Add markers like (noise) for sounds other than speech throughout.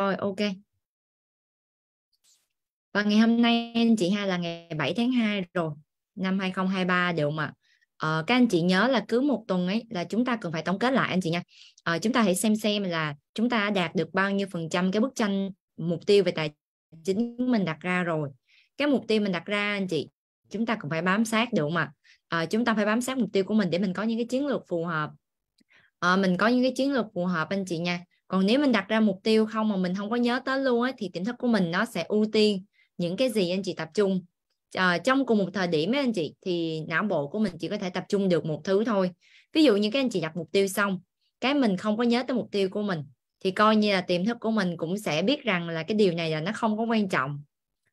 Rồi ok. Và ngày hôm nay anh chị hai là ngày 7 tháng 2 rồi, năm 2023 được mà. Ờ, các anh chị nhớ là cứ một tuần ấy là chúng ta cần phải tổng kết lại anh chị nha. Ờ, chúng ta hãy xem xem là chúng ta đạt được bao nhiêu phần trăm cái bức tranh mục tiêu về tài chính mình đặt ra rồi. Cái mục tiêu mình đặt ra anh chị, chúng ta cần phải bám sát được mà. Ờ, chúng ta phải bám sát mục tiêu của mình để mình có những cái chiến lược phù hợp. Ờ, mình có những cái chiến lược phù hợp anh chị nha còn nếu mình đặt ra mục tiêu không mà mình không có nhớ tới luôn ấy, thì tiềm thức của mình nó sẽ ưu tiên những cái gì anh chị tập trung à, trong cùng một thời điểm ấy anh chị thì não bộ của mình chỉ có thể tập trung được một thứ thôi ví dụ như các anh chị đặt mục tiêu xong cái mình không có nhớ tới mục tiêu của mình thì coi như là tiềm thức của mình cũng sẽ biết rằng là cái điều này là nó không có quan trọng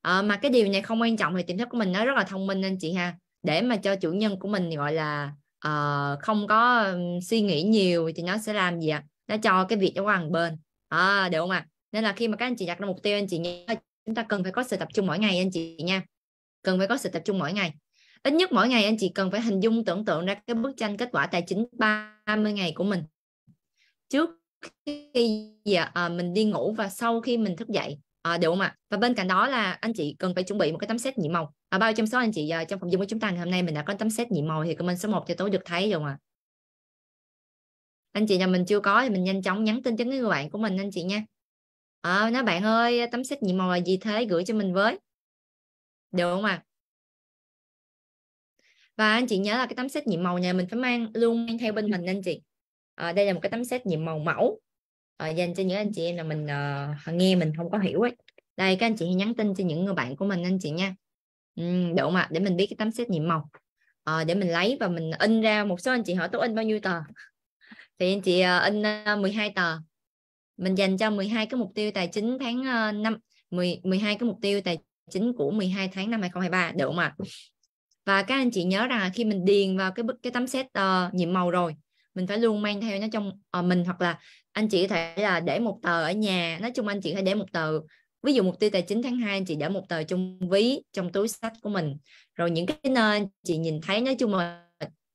à, mà cái điều này không quan trọng thì tiềm thức của mình nó rất là thông minh anh chị ha để mà cho chủ nhân của mình gọi là uh, không có suy nghĩ nhiều thì nó sẽ làm gì ạ à? nó cho cái việc cho qua một bên à, ờ, được không ạ à? nên là khi mà các anh chị đặt ra mục tiêu anh chị nhớ chúng ta cần phải có sự tập trung mỗi ngày anh chị nha cần phải có sự tập trung mỗi ngày ít nhất mỗi ngày anh chị cần phải hình dung tưởng tượng ra cái bức tranh kết quả tài chính 30 ngày của mình trước khi à, mình đi ngủ và sau khi mình thức dậy à, được không ạ à? và bên cạnh đó là anh chị cần phải chuẩn bị một cái tấm xét nhị màu à, bao trong số anh chị à, trong phòng dung của chúng ta ngày hôm nay mình đã có tấm xét nhị màu thì comment số 1 cho tối được thấy rồi mà anh chị nhà mình chưa có thì mình nhanh chóng nhắn tin cho những người bạn của mình anh chị nha à, nói bạn ơi tấm xét nhiệm màu là gì thế gửi cho mình với được không ạ à? và anh chị nhớ là cái tấm xét nhiệm màu nhà mình phải mang luôn mang theo bên mình anh chị à, đây là một cái tấm xét nhiệm màu mẫu à, dành cho những anh chị em là mình uh, nghe mình không có hiểu ấy đây các anh chị nhắn tin cho những người bạn của mình anh chị nha ừ, được không ạ à? để mình biết cái tấm xét nhiệm màu à, để mình lấy và mình in ra một số anh chị hỏi tôi in bao nhiêu tờ thì anh chị ờ, in 12 ờ, tờ mình dành cho 12 cái mục tiêu tài chính tháng ờ, năm 10, 12 cái mục tiêu tài chính của 12 tháng năm 2023 được không ạ? Và các anh chị nhớ rằng khi mình điền vào cái bức cái tấm set uh, nhiệm màu rồi, mình phải luôn mang theo nó trong uh, mình hoặc là anh chị có thể là để một tờ ở nhà, nói chung anh chị hãy để một tờ ví dụ mục tiêu tài chính tháng 2 anh chị để một tờ trong ví trong túi sách của mình rồi những cái nơi anh chị nhìn thấy nói chung là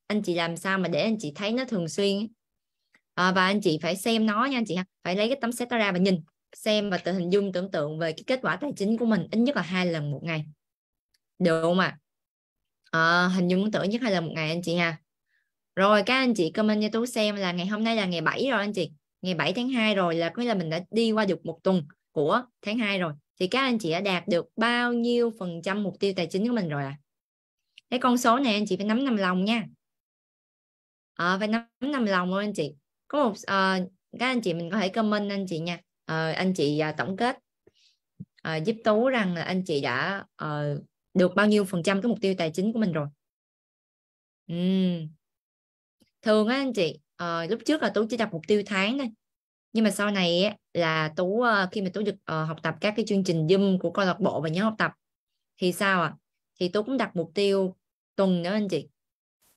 anh chị làm sao mà để anh chị thấy nó thường xuyên à, và anh chị phải xem nó nha anh chị ha phải lấy cái tấm xét ra và nhìn xem và tự hình dung tưởng tượng về cái kết quả tài chính của mình ít nhất là hai lần một ngày được không ạ à? à, hình dung tưởng nhất hai lần một ngày anh chị ha rồi các anh chị comment cho Tú xem là ngày hôm nay là ngày 7 rồi anh chị ngày 7 tháng 2 rồi là có là mình đã đi qua được một tuần của tháng 2 rồi thì các anh chị đã đạt được bao nhiêu phần trăm mục tiêu tài chính của mình rồi à cái con số này anh chị phải nắm nằm lòng nha à, phải nắm nằm lòng thôi anh chị có một à, các anh chị mình có thể comment anh chị nha à, anh chị à, tổng kết à, giúp tú rằng là anh chị đã à, được bao nhiêu phần trăm cái mục tiêu tài chính của mình rồi uhm. thường á anh chị à, lúc trước là tú chỉ đặt mục tiêu tháng thôi nhưng mà sau này á, là tú khi mà tú được uh, học tập các cái chương trình zoom của câu lạc bộ và nhóm học tập thì sao ạ à? thì tú cũng đặt mục tiêu tuần nữa anh chị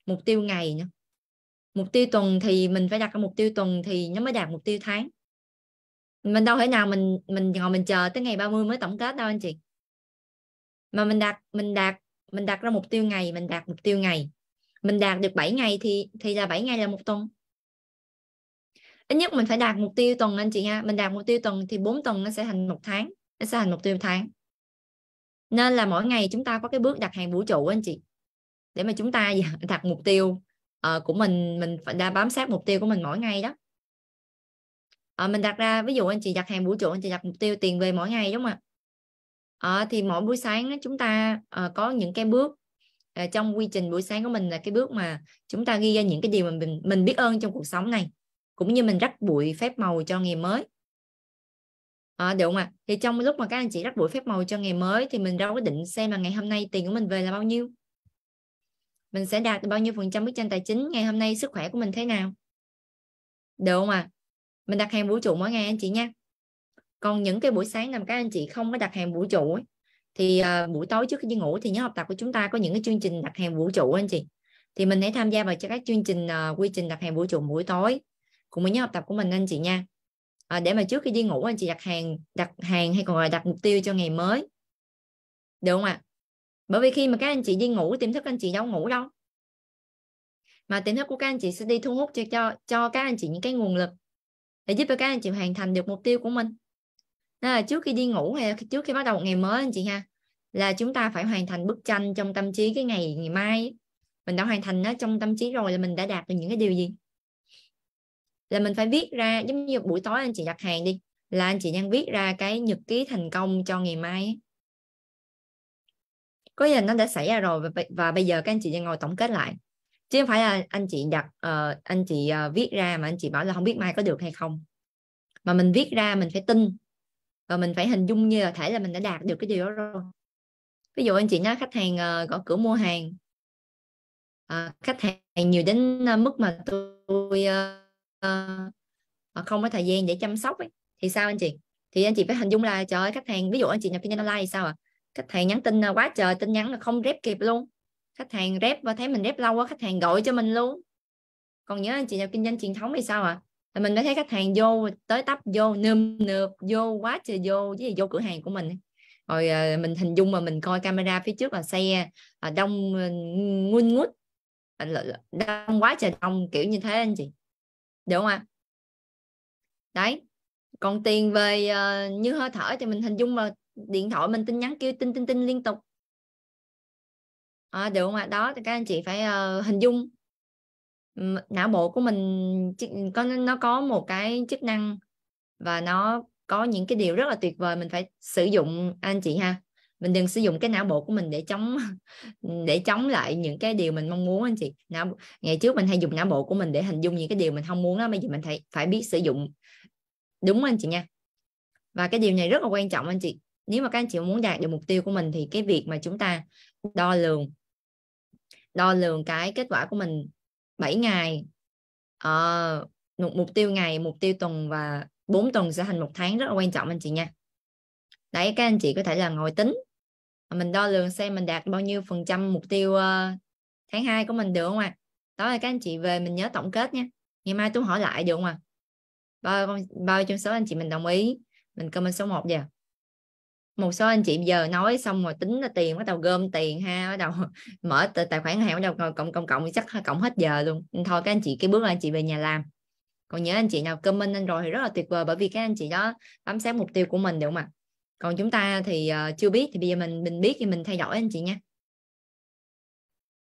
mục tiêu ngày nữa mục tiêu tuần thì mình phải đặt ra mục tiêu tuần thì nó mới đạt mục tiêu tháng mình đâu thể nào mình mình ngồi mình chờ tới ngày 30 mới tổng kết đâu anh chị mà mình đặt mình đặt mình đặt ra mục tiêu ngày mình đạt mục tiêu ngày mình đạt được 7 ngày thì thì là 7 ngày là một tuần ít nhất mình phải đạt mục tiêu tuần anh chị nha mình đạt mục tiêu tuần thì 4 tuần nó sẽ thành một tháng nó sẽ thành mục tiêu tháng nên là mỗi ngày chúng ta có cái bước đặt hàng vũ trụ anh chị để mà chúng ta (laughs) đặt mục tiêu Ờ, của mình mình đã bám sát mục tiêu của mình mỗi ngày đó uh, mình đặt ra ví dụ anh chị đặt hàng buổi chiều anh chị đặt mục tiêu tiền về mỗi ngày đúng không ạ à, thì mỗi buổi sáng chúng ta uh, có những cái bước uh, trong quy trình buổi sáng của mình là cái bước mà chúng ta ghi ra những cái điều mà mình mình biết ơn trong cuộc sống này cũng như mình rắc bụi phép màu cho ngày mới à, được không ạ thì trong lúc mà các anh chị rắc bụi phép màu cho ngày mới thì mình đâu có định xem là ngày hôm nay tiền của mình về là bao nhiêu mình sẽ đạt bao nhiêu phần trăm bức tranh tài chính ngày hôm nay sức khỏe của mình thế nào được không à mình đặt hàng vũ trụ mỗi ngày anh chị nha còn những cái buổi sáng làm các anh chị không có đặt hàng vũ trụ ấy, thì uh, buổi tối trước khi đi ngủ thì nhóm học tập của chúng ta có những cái chương trình đặt hàng vũ trụ anh chị thì mình hãy tham gia vào cho các chương trình uh, quy trình đặt hàng vũ trụ buổi tối cùng với nhóm học tập của mình anh chị nha à, để mà trước khi đi ngủ anh chị đặt hàng đặt hàng hay còn gọi là đặt mục tiêu cho ngày mới được không ạ à? bởi vì khi mà các anh chị đi ngủ tiềm thức anh chị đâu ngủ đâu mà tiềm thức của các anh chị sẽ đi thu hút cho cho cho các anh chị những cái nguồn lực để giúp cho các anh chị hoàn thành được mục tiêu của mình nên là trước khi đi ngủ hay là trước khi bắt đầu một ngày mới anh chị ha là chúng ta phải hoàn thành bức tranh trong tâm trí cái ngày ngày mai mình đã hoàn thành nó trong tâm trí rồi là mình đã đạt được những cái điều gì là mình phải viết ra giống như buổi tối anh chị đặt hàng đi là anh chị đang viết ra cái nhật ký thành công cho ngày mai có nghĩa là nó đã xảy ra rồi và, và bây giờ các anh chị đang ngồi tổng kết lại chứ không phải là anh chị đặt uh, anh chị uh, viết ra mà anh chị bảo là không biết mai có được hay không mà mình viết ra mình phải tin và mình phải hình dung như là thể là mình đã đạt được cái điều đó rồi ví dụ anh chị nói khách hàng uh, gõ cửa mua hàng uh, khách hàng nhiều đến uh, mức mà tôi uh, uh, không có thời gian để chăm sóc ấy thì sao anh chị thì anh chị phải hình dung là trời ơi khách hàng ví dụ anh chị nhập kinh doanh online thì sao ạ à? khách hàng nhắn tin là quá trời tin nhắn là không rep kịp luôn khách hàng rep và thấy mình rep lâu quá khách hàng gọi cho mình luôn còn nhớ anh chị nào kinh doanh truyền thống thì sao ạ à? mình mới thấy khách hàng vô tới tấp vô nơm nượp vô quá trời vô với vô cửa hàng của mình rồi à, mình hình dung mà mình coi camera phía trước là xe à, đông à, ngun ngút đông quá trời đông kiểu như thế anh chị đúng không ạ đấy còn tiền về như hơi thở thì mình hình dung là điện thoại mình tin nhắn kêu tin tin tin liên tục à, được không ạ đó thì các anh chị phải uh, hình dung não bộ của mình có nó có một cái chức năng và nó có những cái điều rất là tuyệt vời mình phải sử dụng anh chị ha mình đừng sử dụng cái não bộ của mình để chống (laughs) để chống lại những cái điều mình mong muốn anh chị não ngày trước mình hay dùng não bộ của mình để hình dung những cái điều mình không muốn đó bây giờ mình phải phải biết sử dụng đúng anh chị nha và cái điều này rất là quan trọng anh chị nếu mà các anh chị muốn đạt được mục tiêu của mình thì cái việc mà chúng ta đo lường đo lường cái kết quả của mình 7 ngày uh, mục tiêu ngày mục tiêu tuần và 4 tuần sẽ thành một tháng rất là quan trọng anh chị nha đấy các anh chị có thể là ngồi tính mình đo lường xem mình đạt bao nhiêu phần trăm mục tiêu uh, tháng 2 của mình được không ạ à? đó là các anh chị về mình nhớ tổng kết nha ngày mai tôi hỏi lại được không ạ à? bao bao trong số anh chị mình đồng ý mình comment số 1 giờ một số anh chị giờ nói xong rồi tính ra tiền bắt đầu gom tiền ha bắt đầu (laughs) mở tài khoản hàng bắt đầu cộng cộng cộng, cộng chắc cộng hết giờ luôn thôi các anh chị cái bước là anh chị về nhà làm còn nhớ anh chị nào comment anh rồi thì rất là tuyệt vời bởi vì các anh chị đó bám sát mục tiêu của mình được ạ còn chúng ta thì uh, chưa biết thì bây giờ mình mình biết thì mình theo dõi anh chị nha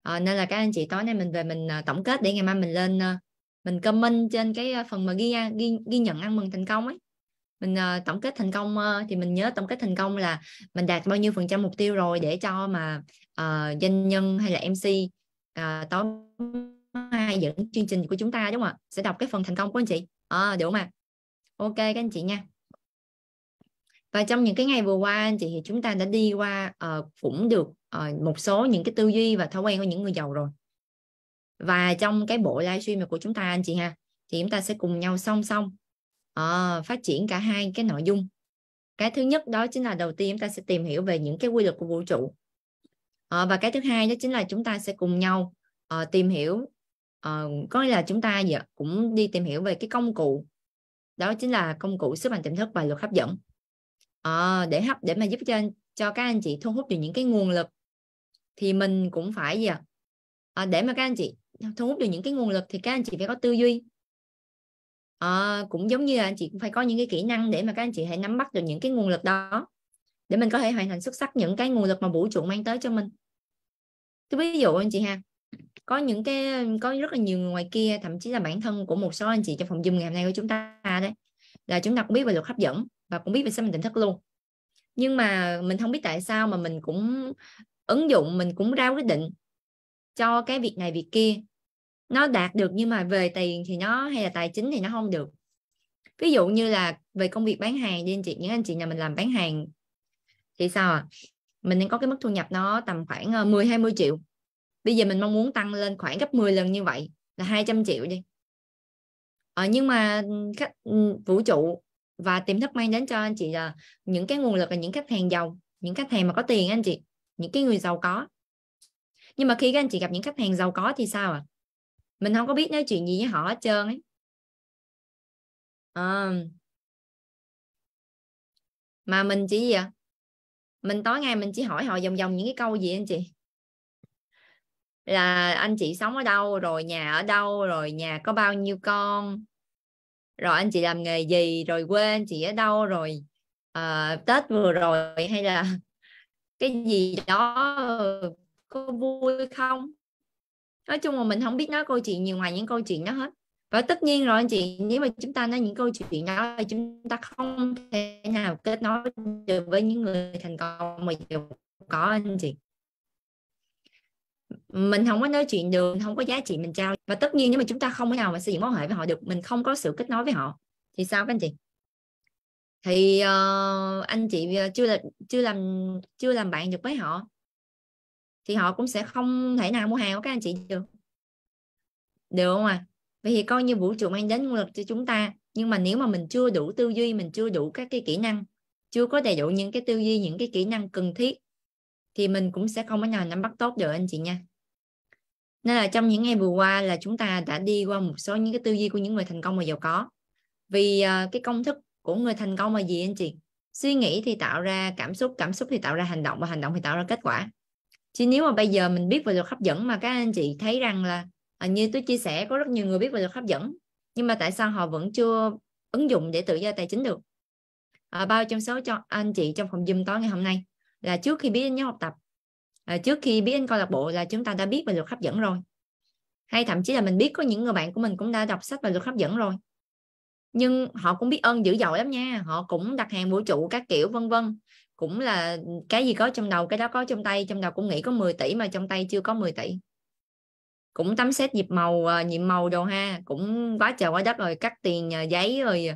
à, nên là các anh chị tối nay mình về mình uh, tổng kết để ngày mai mình lên uh, mình comment trên cái phần mà ghi ghi ghi nhận ăn mừng thành công ấy mình uh, tổng kết thành công uh, thì mình nhớ tổng kết thành công là mình đạt bao nhiêu phần trăm mục tiêu rồi để cho mà uh, doanh nhân hay là mc uh, ờ, tối mai dẫn chương trình của chúng ta đúng không ạ sẽ đọc cái phần thành công của anh chị à, được không ok các anh chị nha và trong những cái ngày vừa qua anh chị thì chúng ta đã đi qua uh, cũng được uh, một số những cái tư duy và thói quen của những người giàu rồi và trong cái bộ livestream của chúng ta anh chị ha thì chúng ta sẽ cùng nhau song song à, phát triển cả hai cái nội dung cái thứ nhất đó chính là đầu tiên chúng ta sẽ tìm hiểu về những cái quy luật của vũ trụ à, và cái thứ hai đó chính là chúng ta sẽ cùng nhau à, tìm hiểu à, có nghĩa là chúng ta cũng đi tìm hiểu về cái công cụ đó chính là công cụ sức mạnh tiềm thức và luật hấp dẫn à, để hấp để mà giúp cho cho các anh chị thu hút được những cái nguồn lực thì mình cũng phải gì ạ à, để mà các anh chị thu hút được những cái nguồn lực thì các anh chị phải có tư duy à, cũng giống như là anh chị cũng phải có những cái kỹ năng để mà các anh chị hãy nắm bắt được những cái nguồn lực đó để mình có thể hoàn thành xuất sắc những cái nguồn lực mà vũ trụ mang tới cho mình tôi ví dụ anh chị ha có những cái có rất là nhiều người ngoài kia thậm chí là bản thân của một số anh chị trong phòng zoom ngày hôm nay của chúng ta đấy là chúng ta cũng biết về luật hấp dẫn và cũng biết về sao mình tỉnh thức luôn nhưng mà mình không biết tại sao mà mình cũng ứng dụng mình cũng ra quyết định cho cái việc này việc kia nó đạt được nhưng mà về tiền thì nó hay là tài chính thì nó không được ví dụ như là về công việc bán hàng đi anh chị những anh chị nhà mình làm bán hàng thì sao à mình đang có cái mức thu nhập nó tầm khoảng 10 ờ, 20 triệu bây giờ mình mong muốn tăng lên khoảng gấp 10 lần như vậy là 200 triệu đi ờ, nhưng mà ừ, khách ừ, vũ trụ và tiềm thức mang đến cho anh chị là những cái nguồn lực là những khách hàng giàu những khách hàng mà có tiền anh chị những cái người giàu có nhưng mà khi các anh chị gặp những khách hàng giàu có thì sao ạ à? mình không có biết nói chuyện gì với họ hết trơn ấy à. mà mình chỉ gì ạ à? mình tối ngày mình chỉ hỏi họ vòng vòng những cái câu gì anh chị là anh chị sống ở đâu rồi nhà ở đâu rồi nhà có bao nhiêu con rồi anh chị làm nghề gì rồi quê anh chị ở đâu rồi à, tết vừa rồi hay là (laughs) cái gì đó ờ, có vui không nói chung là mình không biết nói câu chuyện nhiều ngoài những câu chuyện đó hết và tất nhiên rồi anh chị nếu mà chúng ta nói những câu chuyện đó thì chúng ta không thể nào kết nối được với những người thành công mà giàu có anh chị mình không có nói chuyện được không có giá trị mình trao và tất nhiên nếu mà chúng ta không có nào mà xây dựng mối hệ với họ được mình không có sự kết nối với họ thì sao anh chị thì uh, anh chị ờ, chưa là chưa làm chưa làm bạn được với họ thì họ cũng sẽ không thể nào mua hàng của các anh chị được được không à vậy thì coi như vũ trụ mang đến nguồn lực cho chúng ta nhưng mà nếu mà mình chưa đủ tư duy mình chưa đủ các cái kỹ năng chưa có đầy đủ những cái tư duy những cái kỹ năng cần thiết thì mình cũng sẽ không có nào nắm bắt tốt được anh chị nha nên là trong những ngày vừa qua là chúng ta đã đi qua một số những cái tư duy của những người thành công và giàu có vì ờ, cái công thức của người thành công là gì anh chị suy nghĩ thì tạo ra cảm xúc cảm xúc thì tạo ra hành động và hành động thì tạo ra kết quả chứ nếu mà bây giờ mình biết về luật hấp dẫn mà các anh chị thấy rằng là à, như tôi chia sẻ có rất nhiều người biết về luật hấp dẫn nhưng mà tại sao họ vẫn chưa ứng dụng để tự do tài chính được à, bao trong số cho anh chị trong phòng zoom tối ngày hôm nay là trước khi biết đến nhóm học tập à, trước khi biết anh câu lạc bộ là chúng ta đã biết về luật hấp dẫn rồi hay thậm chí là mình biết có những người bạn của mình cũng đã đọc sách về luật hấp dẫn rồi nhưng họ cũng biết ơn dữ dội lắm nha họ cũng đặt hàng vũ trụ các kiểu vân vân cũng là cái gì có trong đầu cái đó có trong tay trong đầu cũng nghĩ có 10 tỷ mà trong tay chưa có 10 tỷ cũng tấm xét nhịp màu ờ, nhịp màu đồ ha cũng quá trời quá đất rồi cắt tiền ờ, giấy rồi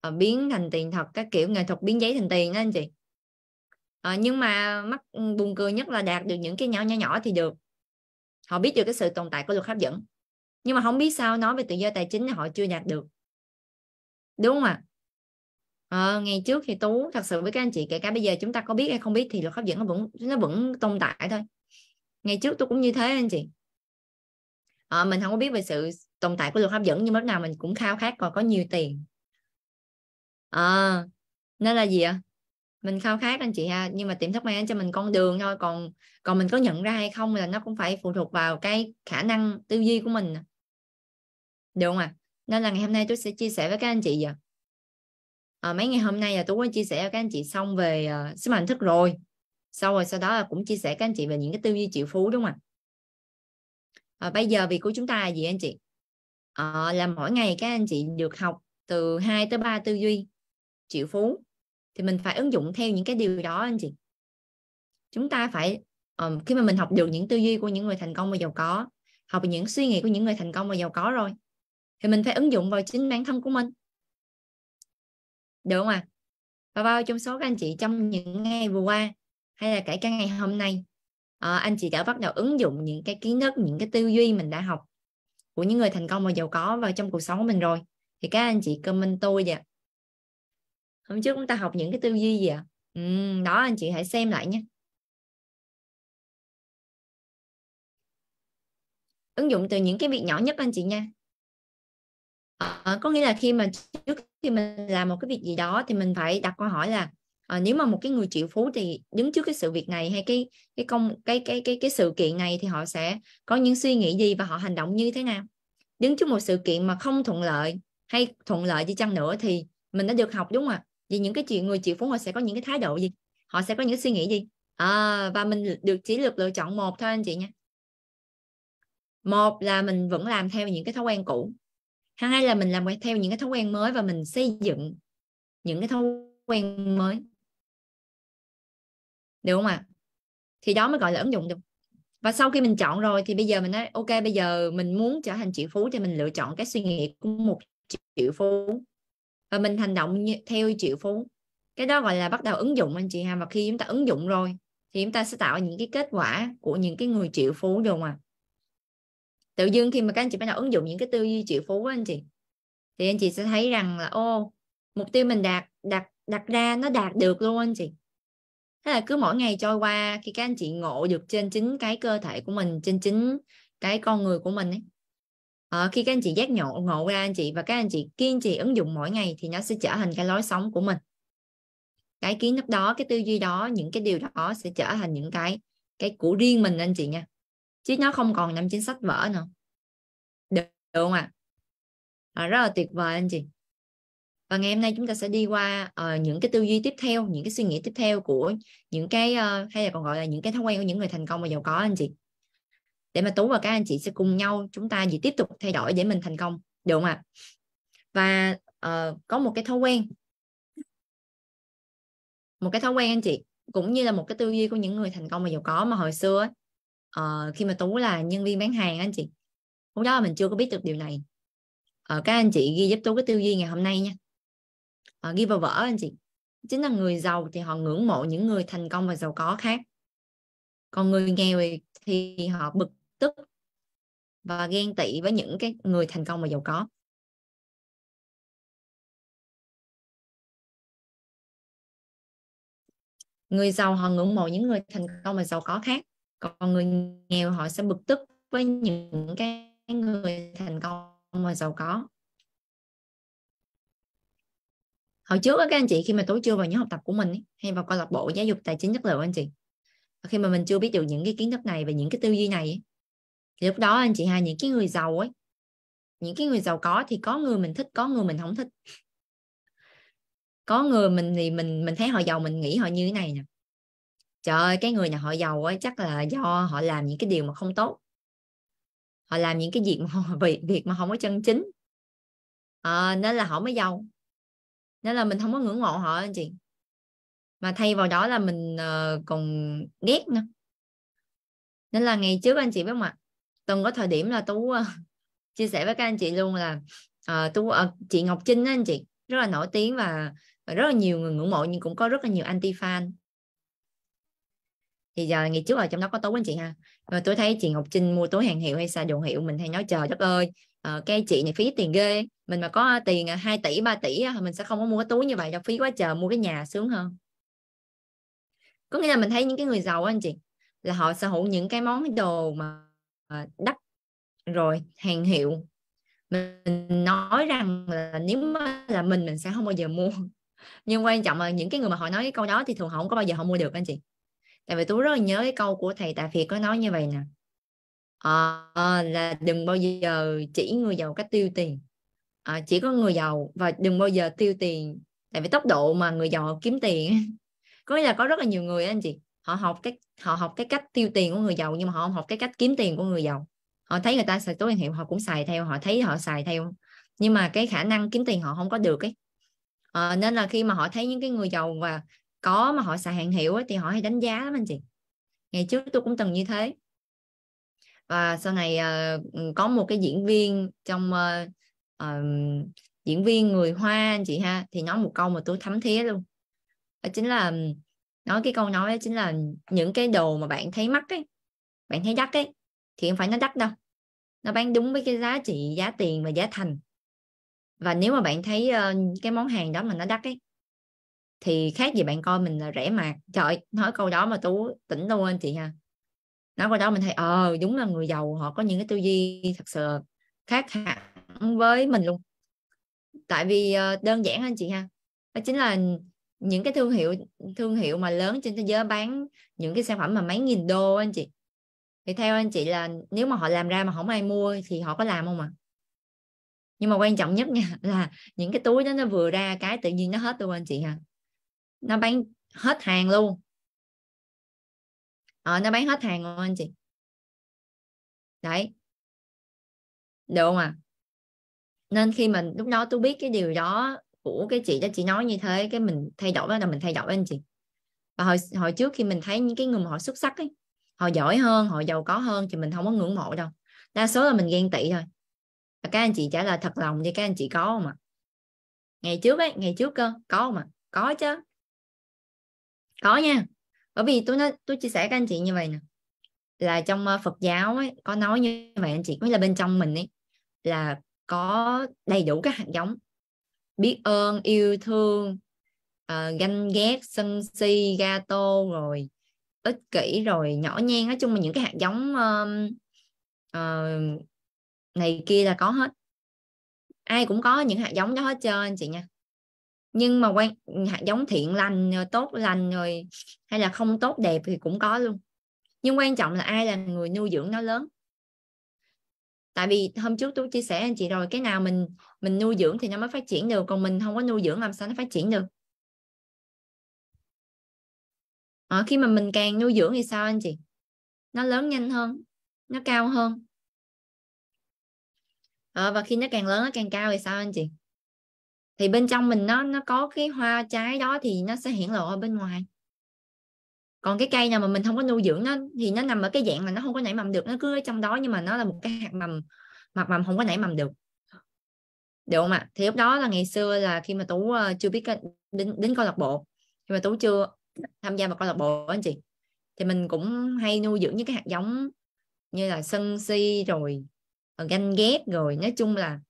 ờ, biến thành tiền thật các kiểu nghệ thuật biến giấy thành tiền đó anh chị à, nhưng mà mắt ừ, buồn cười nhất là đạt được những cái nhỏ nhỏ nhỏ thì được họ biết được cái sự tồn tại của luật hấp dẫn nhưng mà không biết sao nói về tự do tài chính họ chưa đạt được đúng không ạ à? ờ, ngày trước thì tú thật sự với các anh chị kể cả bây giờ chúng ta có biết hay không biết thì luật hấp dẫn nó vẫn nó vẫn tồn tại thôi ngày trước tôi cũng như thế anh chị ờ, mình không có biết về sự tồn tại của luật hấp dẫn nhưng lúc nào mình cũng khao khát còn có nhiều tiền ờ, nên là gì ạ mình khao khát anh chị ha nhưng mà tiềm thức mang cho mình con đường thôi còn còn mình có nhận ra hay không là nó cũng phải phụ thuộc vào cái khả năng tư duy của mình được không ạ à? nên là ngày hôm nay tôi sẽ chia sẻ với các anh chị vậy à, mấy ngày hôm nay là tú có chia sẻ cho các anh chị xong về uh, sức mạnh thức rồi sau rồi sau đó là cũng chia sẻ các anh chị về những cái tư duy triệu phú đúng không ạ à, bây giờ việc của chúng ta là gì anh chị à, là mỗi ngày các anh chị được học từ 2 tới 3 tư duy triệu phú thì mình phải ứng dụng theo những cái điều đó anh chị chúng ta phải um, khi mà mình học được những tư duy của những người thành công và giàu có học những suy nghĩ của những người thành công và giàu có rồi thì mình phải ứng dụng vào chính bản thân của mình được không ạ à? và bao trong số các anh chị trong những ngày vừa qua hay là kể cả ngày hôm nay à, anh chị đã bắt đầu ứng dụng những cái kiến thức những cái tư duy mình đã học của những người thành công và giàu có vào trong cuộc sống của mình rồi thì các anh chị comment tôi vậy hôm trước chúng ta học những cái tư duy gì ạ ừ, đó anh chị hãy xem lại nhé ứng dụng từ những cái việc nhỏ nhất anh chị nha Ờ, có nghĩa là khi mà trước khi mình làm một cái việc gì đó thì mình phải đặt câu hỏi là à, nếu mà một cái người triệu phú thì đứng trước cái sự việc này hay cái cái công cái cái cái cái sự kiện này thì họ sẽ có những suy nghĩ gì và họ hành động như thế nào đứng trước một sự kiện mà không thuận lợi hay thuận lợi đi chăng nữa thì mình đã được học đúng không ạ vì những cái chuyện người triệu phú họ sẽ có những cái thái độ gì họ sẽ có những suy nghĩ gì à, và mình được chỉ được lựa chọn một thôi anh chị nha một là mình vẫn làm theo những cái thói quen cũ thứ hai là mình làm theo những cái thói quen mới và mình xây dựng những cái thói quen mới được không ạ à? thì đó mới gọi là ứng dụng được và sau khi mình chọn rồi thì bây giờ mình nói ok bây giờ mình muốn trở thành triệu phú thì mình lựa chọn cái suy nghĩ của một triệu phú và mình hành động như, theo triệu phú cái đó gọi là bắt đầu ứng dụng anh chị ha và khi chúng ta ứng dụng rồi thì chúng ta sẽ tạo những cái kết quả của những cái người triệu phú rồi mà à? tự dưng khi mà các anh chị bắt đầu ứng dụng những cái tư duy triệu phú anh chị thì anh chị sẽ thấy rằng là ô mục tiêu mình đạt đặt đặt ra nó đạt được luôn anh chị thế là cứ mỗi ngày trôi qua khi các anh chị ngộ được trên chính cái cơ thể của mình trên chính cái con người của mình ấy à, khi các anh chị giác ngộ ngộ ra anh chị và các anh chị kiên trì ứng dụng mỗi ngày thì nó sẽ trở thành cái lối sống của mình cái kiến thức đó cái tư duy đó những cái điều đó sẽ trở thành những cái cái của riêng mình anh chị nha chứ nó không còn nằm trên sách vở nữa được, được không ạ à? rất là tuyệt vời anh chị và ngày hôm nay chúng ta sẽ đi qua uh, những cái tư duy tiếp theo những cái suy nghĩ tiếp theo của những cái uh, hay là còn gọi là những cái thói quen của những người thành công và giàu có anh chị để mà tú và các anh chị sẽ cùng nhau chúng ta gì tiếp tục thay đổi để mình thành công được không ạ à? và uh, có một cái thói quen một cái thói quen anh chị cũng như là một cái tư duy của những người thành công và giàu có mà hồi xưa ấy, uh, khi mà tú là nhân viên bán hàng anh chị lúc đó mình chưa có biết được điều này uh, các anh chị ghi giúp tú cái tư duy ngày hôm nay nha uh, ghi vào vở anh chị chính là người giàu thì họ ngưỡng mộ những người thành công và giàu có khác còn người nghèo thì họ bực tức và ghen tị với những cái người thành công và giàu có người giàu họ ngưỡng mộ những người thành công và giàu có khác còn người nghèo họ sẽ bực tức với những cái người thành công và giàu có hồi trước các anh chị khi mà tối chưa vào nhóm học tập của mình hay vào câu lạc bộ giáo dục tài chính chất lượng anh chị khi mà mình chưa biết được những cái kiến thức này và những cái tư duy này thì lúc đó anh chị hai những cái người giàu ấy những cái người giàu có thì có người mình thích có người mình không thích có người mình thì mình mình thấy họ giàu mình nghĩ họ như thế này nè trời ơi cái người nhà họ giàu ấy chắc là do họ làm những cái điều mà không tốt họ làm những cái việc mà không, (laughs) việc, việc mà không có chân chính à, nên là họ mới giàu nên là mình không có ngưỡng mộ họ anh chị mà thay vào đó là mình uh, còn ghét nữa nên là ngày trước anh chị biết không ạ từng có thời điểm là tú uh, (laughs) chia sẻ với các anh chị luôn là uh, tú uh, chị Ngọc Trinh anh chị rất là nổi tiếng và rất là nhiều người ngưỡng mộ nhưng cũng có rất là nhiều anti fan thì giờ ngày trước là trong đó có tối anh chị ha mà ờ, tôi thấy chị Ngọc Trinh mua tối hàng hiệu hay xa dụng hiệu mình hay nói trời đất ơi uh, cái chị này phí tiền ghê mình mà có tiền 2 à, tỷ 3 tỷ mình sẽ không có mua cái túi như vậy cho phí quá trời mua cái nhà sướng hơn có nghĩa là mình thấy những cái người giàu anh chị là họ sở hữu những cái món đồ mà à, đắt rồi hàng hiệu mình nói rằng là nếu mà là mình mình sẽ không bao giờ mua nhưng quan trọng là những cái người mà họ nói cái câu đó thì thường họ không có bao giờ họ mua được anh chị tại vì tú rất là nhớ cái câu của thầy Tạ Phiệt có nói như vậy nè à, là đừng bao giờ chỉ người giàu cách tiêu tiền à, chỉ có người giàu và đừng bao giờ tiêu tiền tại vì tốc độ mà người giàu kiếm tiền (laughs) có nghĩa là có rất là nhiều người anh chị họ học cái họ học cái cách tiêu tiền của người giàu nhưng mà họ không học cái cách kiếm tiền của người giàu họ thấy người ta xài tối hiệu họ cũng xài theo họ thấy họ xài theo nhưng mà cái khả năng kiếm tiền họ không có được ấy à, nên là khi mà họ thấy những cái người giàu và có mà họ xài hàng hiệu thì họ hay đánh giá lắm anh chị ngày trước tôi cũng từng như thế và sau này uh, có một cái diễn viên trong uh, uh, diễn viên người hoa anh chị ha thì nói một câu mà tôi thấm thía luôn đó chính là ừ, nói cái câu nói đó chính là những cái đồ mà bạn thấy mắc ấy bạn thấy đắt ấy thì không phải nó đắt đâu nó bán đúng với cái giá trị giá tiền và giá thành và nếu mà bạn thấy uh, cái món hàng đó mà nó đắt ấy thì khác gì bạn coi mình là rẻ mạt trời nói câu đó mà tú tỉnh luôn anh chị nha nói câu đó mình thấy ờ đúng là người giàu họ có những cái tư duy thật sự khác hẳn với mình luôn tại vì ờ, đơn giản anh chị ha đó chính là những cái thương hiệu thương hiệu mà lớn trên thế giới bán những cái sản phẩm mà mấy nghìn đô anh chị thì theo anh chị là nếu mà họ làm ra mà không ai mua thì họ có làm không ạ à? nhưng mà quan trọng nhất nha (laughs) là những cái túi đó nó vừa ra cái tự nhiên nó hết luôn anh chị ha nó bán hết hàng luôn ờ, nó bán hết hàng luôn anh chị đấy được không à nên khi mình lúc đó tôi biết cái điều đó của cái chị đó chị nói như thế cái mình thay đổi đó là mình thay đổi anh chị và hồi hồi trước khi mình thấy những cái người mà họ xuất sắc ấy họ giỏi hơn họ giàu có hơn thì mình không có ngưỡng mộ đâu đa số là mình ghen tị thôi và các anh chị trả lời thật lòng đi các anh chị có không ạ ngày trước ấy ngày trước cơ có không ạ có chứ có nha bởi vì tôi nói tôi chia sẻ các anh chị như vậy nè là trong ờ, Phật giáo ấy, có nói như vậy anh chị cũng là bên trong mình ấy là có đầy đủ các hạt giống biết ơn yêu thương uh, ganh ghét sân si ga tô rồi ích kỷ rồi nhỏ nhen nói chung là những cái hạt giống uh, uh, này kia là có hết ai cũng có những hạt giống đó hết trơn anh chị nha nhưng mà quan hạt giống thiện lành rồi tốt lành rồi hay là không tốt đẹp thì cũng có luôn nhưng quan trọng là ai là người nuôi dưỡng nó lớn tại vì hôm trước tôi chia sẻ anh chị rồi cái nào mình mình nuôi dưỡng thì nó mới phát triển được còn mình không có nuôi dưỡng làm sao nó phát triển được ở ờ, khi mà mình càng nuôi dưỡng thì sao anh chị nó lớn nhanh hơn nó cao hơn ờ, và khi nó càng lớn nó càng cao thì sao anh chị thì bên trong mình nó nó có cái hoa trái đó thì nó sẽ hiển lộ ở bên ngoài còn cái cây nào mà mình không có nuôi dưỡng nó thì nó nằm ở cái dạng là nó không có nảy mầm được nó cứ ở trong đó nhưng mà nó là một cái hạt mầm mặt mầm không có nảy mầm được được không ạ à? thì lúc đó là ngày xưa là khi mà tú ờ, chưa biết đến đến câu lạc bộ khi mà tú chưa tham gia vào câu lạc bộ anh chị thì mình cũng hay nuôi dưỡng những cái hạt giống như là sân si rồi ờ, ganh ghét rồi nói chung là